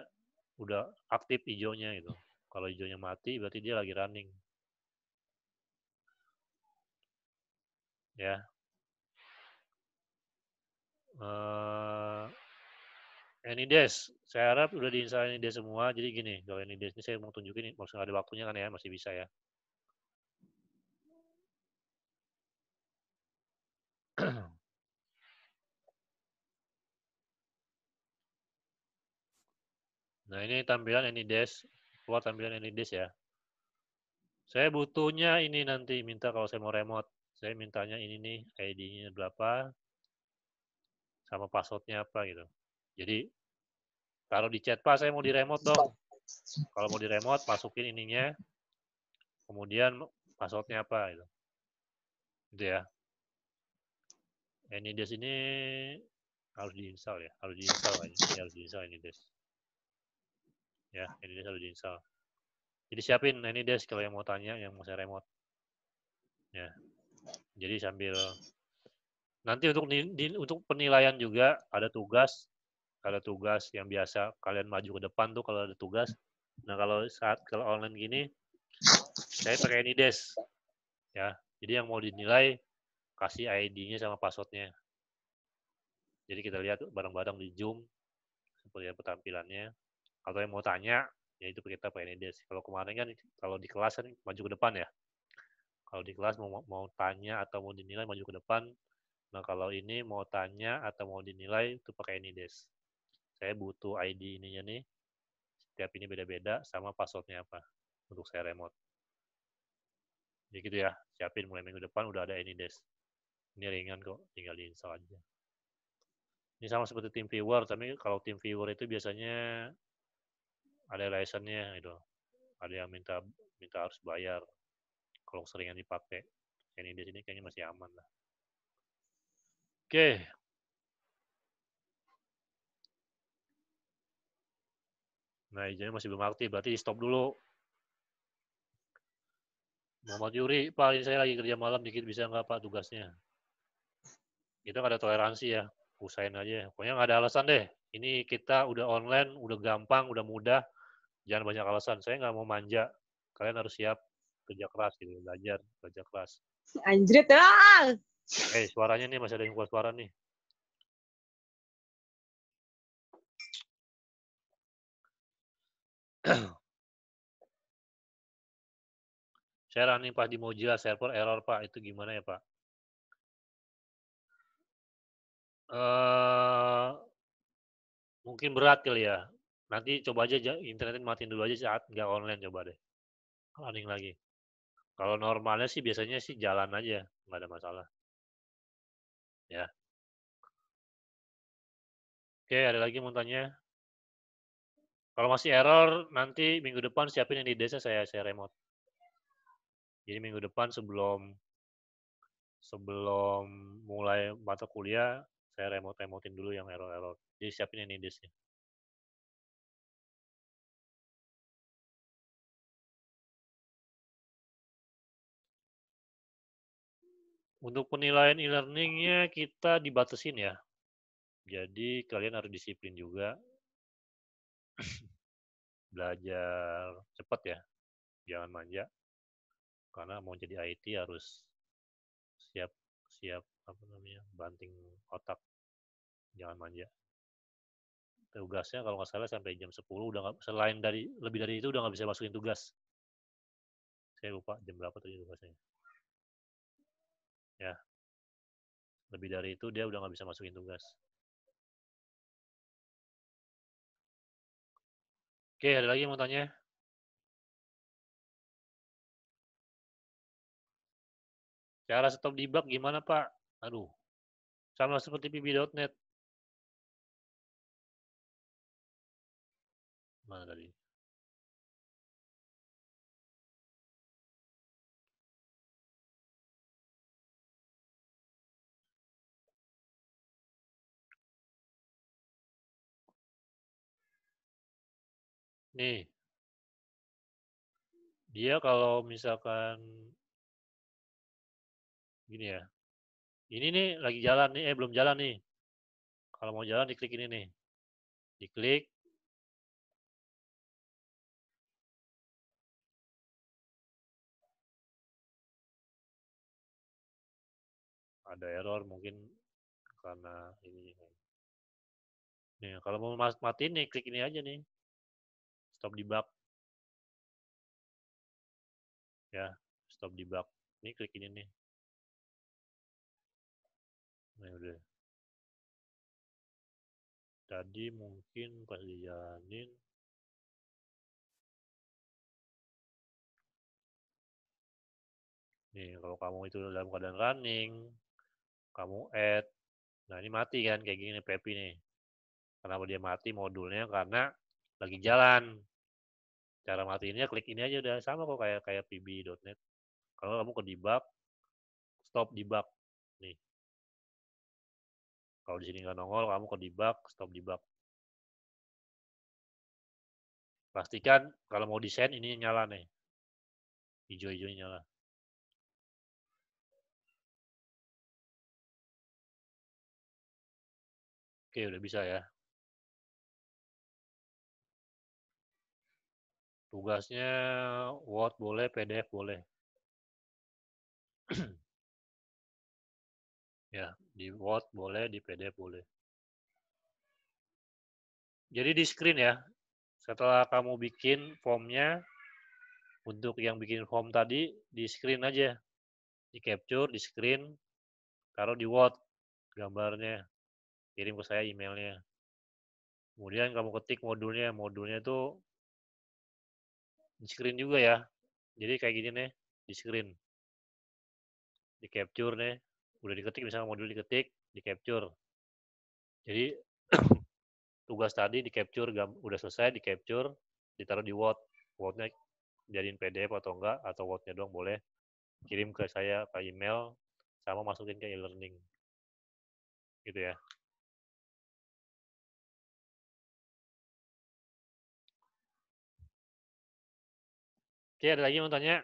udah aktif hijaunya gitu. Kalau hijaunya mati, berarti dia lagi running. Ya. Uh, Any saya harap sudah diinstal ini dia semua. Jadi gini, kalau ini ini saya mau tunjukin, maksudnya ada waktunya kan ya, masih bisa ya. Nah ini tampilan any days, keluar tampilan any ya. Saya butuhnya ini nanti minta kalau saya mau remote, saya mintanya ini nih ID-nya berapa, sama passwordnya apa gitu. Jadi taruh di chat, Pak saya mau di remote dong. Kalau mau di remote, masukin ininya. Kemudian passwordnya apa gitu. Gitu ya. Ini des ini harus diinstal ya, harus diinstal ini, ini harus diinstal ini des. Ya, ini des harus diinstal. Jadi siapin nah, ini des kalau yang mau tanya, yang mau saya remote. Ya. Jadi sambil nanti untuk di, untuk penilaian juga ada tugas ada tugas yang biasa kalian maju ke depan tuh kalau ada tugas. Nah kalau saat kalau online gini, saya pakai Nides, ya. Jadi yang mau dinilai kasih ID-nya sama passwordnya. Jadi kita lihat bareng-bareng di Zoom seperti apa tampilannya. Atau yang mau tanya, ya itu kita pakai Nides. Kalau kemarin kan kalau di kelas kan maju ke depan ya. Kalau di kelas mau mau tanya atau mau dinilai maju ke depan. Nah kalau ini mau tanya atau mau dinilai itu pakai Nides saya butuh ID ininya nih. Setiap ini beda-beda sama passwordnya apa untuk saya remote. Jadi ya gitu ya, siapin mulai minggu depan udah ada AnyDesk. Ini ringan kok, tinggal diinstal aja. Ini sama seperti tim viewer, tapi kalau tim viewer itu biasanya ada license-nya gitu. Ada yang minta minta harus bayar kalau seringan dipakai. AnyDesk ini kayaknya masih aman lah. Oke, Nah, izinnya masih belum aktif, berarti di stop dulu. Muhammad Yuri, Pak, ini saya lagi kerja malam, dikit bisa nggak Pak tugasnya? Kita nggak ada toleransi ya, usahain aja. Pokoknya nggak ada alasan deh. Ini kita udah online, udah gampang, udah mudah. Jangan banyak alasan. Saya nggak mau manja. Kalian harus siap kerja keras gitu, belajar, kerja keras. Anjrit, ah! Eh, suaranya nih masih ada yang kuat suara nih. Saya running Pak di Mozilla server error Pak, itu gimana ya Pak? Uh, mungkin berat kali ya. Nanti coba aja internetin matiin dulu aja saat nggak online coba deh. Running lagi. Kalau normalnya sih biasanya sih jalan aja, nggak ada masalah. Ya. Oke, ada lagi mau tanya? Kalau masih error, nanti minggu depan siapin yang di desa saya, saya remote. Jadi minggu depan sebelum sebelum mulai mata kuliah, saya remote-remotein dulu yang error-error. Jadi siapin yang di desa. Untuk penilaian e-learningnya kita dibatasin ya. Jadi kalian harus disiplin juga. belajar cepat ya, jangan manja. Karena mau jadi IT harus siap siap apa namanya banting otak, jangan manja. Tugasnya kalau nggak salah sampai jam 10 udah gak, selain dari lebih dari itu udah nggak bisa masukin tugas. Saya lupa jam berapa tadi tugasnya. Ya, lebih dari itu dia udah nggak bisa masukin tugas Oke, ada lagi yang mau tanya? Cara stop debug gimana, Pak? Aduh, sama seperti pb.net. Mana tadi? nih dia kalau misalkan gini ya ini nih lagi jalan nih eh belum jalan nih kalau mau jalan diklik ini nih diklik ada error mungkin karena ini nih kalau mau matiin nih klik ini aja nih stop debug ya stop debug ini klik ini nih nah ya udah tadi mungkin pas dijalanin nih kalau kamu itu dalam keadaan running kamu add nah ini mati kan kayak gini Pepi nih kenapa dia mati modulnya karena lagi jalan. Cara matiinnya klik ini aja udah sama kok kayak kayak pb.net. Kalau kamu ke debug, stop debug. Nih. Kalau di sini nggak nongol, kamu ke debug, stop debug. Pastikan kalau mau desain ini nyala nih. hijau hijau nyala. Oke, udah bisa ya. Tugasnya Word boleh, PDF boleh. ya, di Word boleh, di PDF boleh. Jadi di screen ya, setelah kamu bikin formnya, untuk yang bikin form tadi, di screen aja. Di capture, di screen, taruh di Word gambarnya, kirim ke saya emailnya. Kemudian kamu ketik modulnya, modulnya itu di screen juga ya jadi kayak gini nih di screen di capture nih udah diketik misalnya modul diketik di capture jadi tugas tadi di capture udah selesai di capture ditaruh di Word Word-nya jadiin PDF atau enggak atau Word-nya doang boleh kirim ke saya ke email sama masukin ke e-learning gitu ya Oke, ada lagi mau tanya?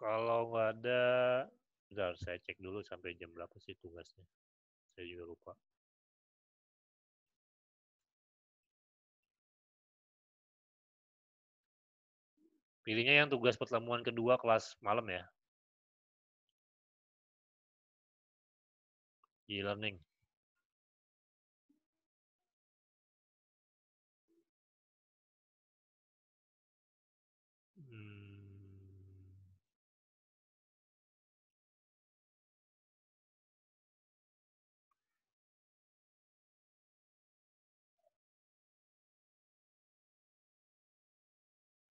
Kalau nggak ada, bentar saya cek dulu sampai jam berapa sih tugasnya. Saya juga lupa. Pilihnya yang tugas pertemuan kedua kelas malam ya. E-learning.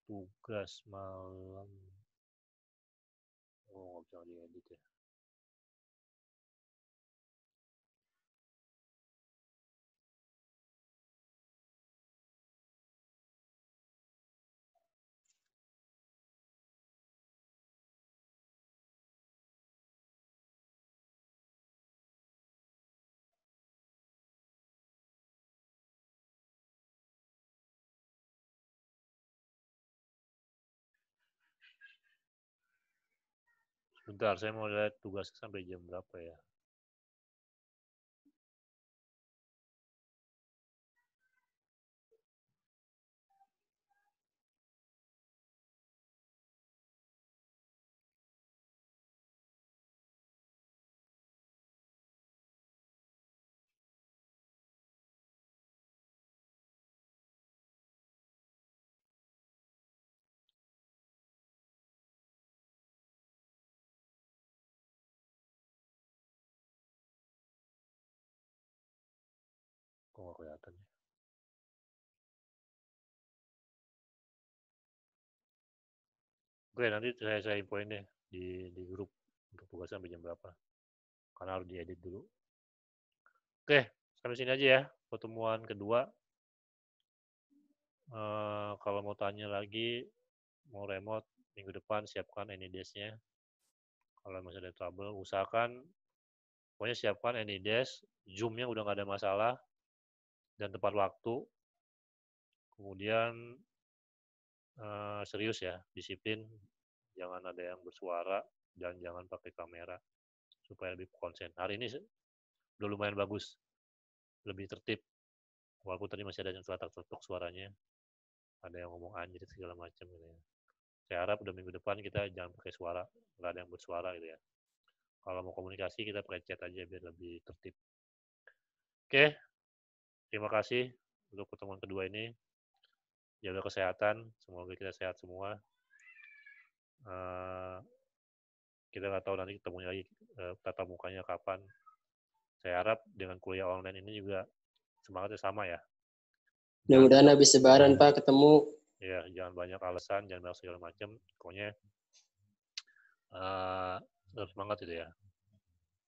tugas malam oh nggak bisa diedit ya Bentar, saya mau lihat tugasnya sampai jam berapa ya kelihatannya Oke, nanti saya saya infoin deh di di grup untuk tugas sampai jam berapa. Karena harus diedit dulu. Oke, sampai sini aja ya pertemuan kedua. E, kalau mau tanya lagi, mau remote minggu depan siapkan any nya Kalau masih ada trouble, usahakan pokoknya siapkan any desk, Zoom-nya udah nggak ada masalah, dan tepat waktu. Kemudian uh, serius ya, disiplin, jangan ada yang bersuara dan jangan pakai kamera supaya lebih konsen. Hari ini udah lumayan bagus, lebih tertib. Walaupun tadi masih ada yang suara tertutup, suaranya, ada yang ngomong anjir segala macam gitu ya. Saya harap udah minggu depan kita jangan pakai suara, nggak ada yang bersuara gitu ya. Kalau mau komunikasi kita pakai chat aja biar lebih tertib. Oke, Terima kasih untuk pertemuan kedua ini. Jaga kesehatan, semoga kita sehat semua. Eh, kita nggak tahu nanti ketemunya lagi eh, tatap mukanya kapan. Saya harap dengan kuliah online ini juga semangatnya sama ya. mudah habis lebaran Pak ketemu. Ya, jangan banyak alasan, jangan banyak segala macam. Pokoknya uh, semangat itu ya.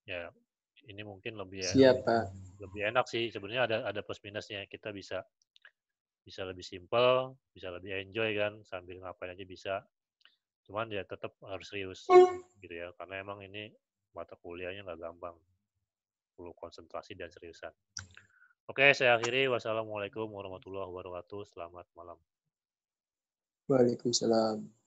Ya, ini mungkin lebih Siap, Pak. Ya. lebih enak sih sebenarnya ada ada plus minusnya kita bisa bisa lebih simple bisa lebih enjoy kan sambil ngapain aja bisa cuman ya tetap harus serius gitu ya karena emang ini mata kuliahnya nggak gampang perlu konsentrasi dan seriusan oke saya akhiri wassalamualaikum warahmatullahi wabarakatuh selamat malam Waalaikumsalam.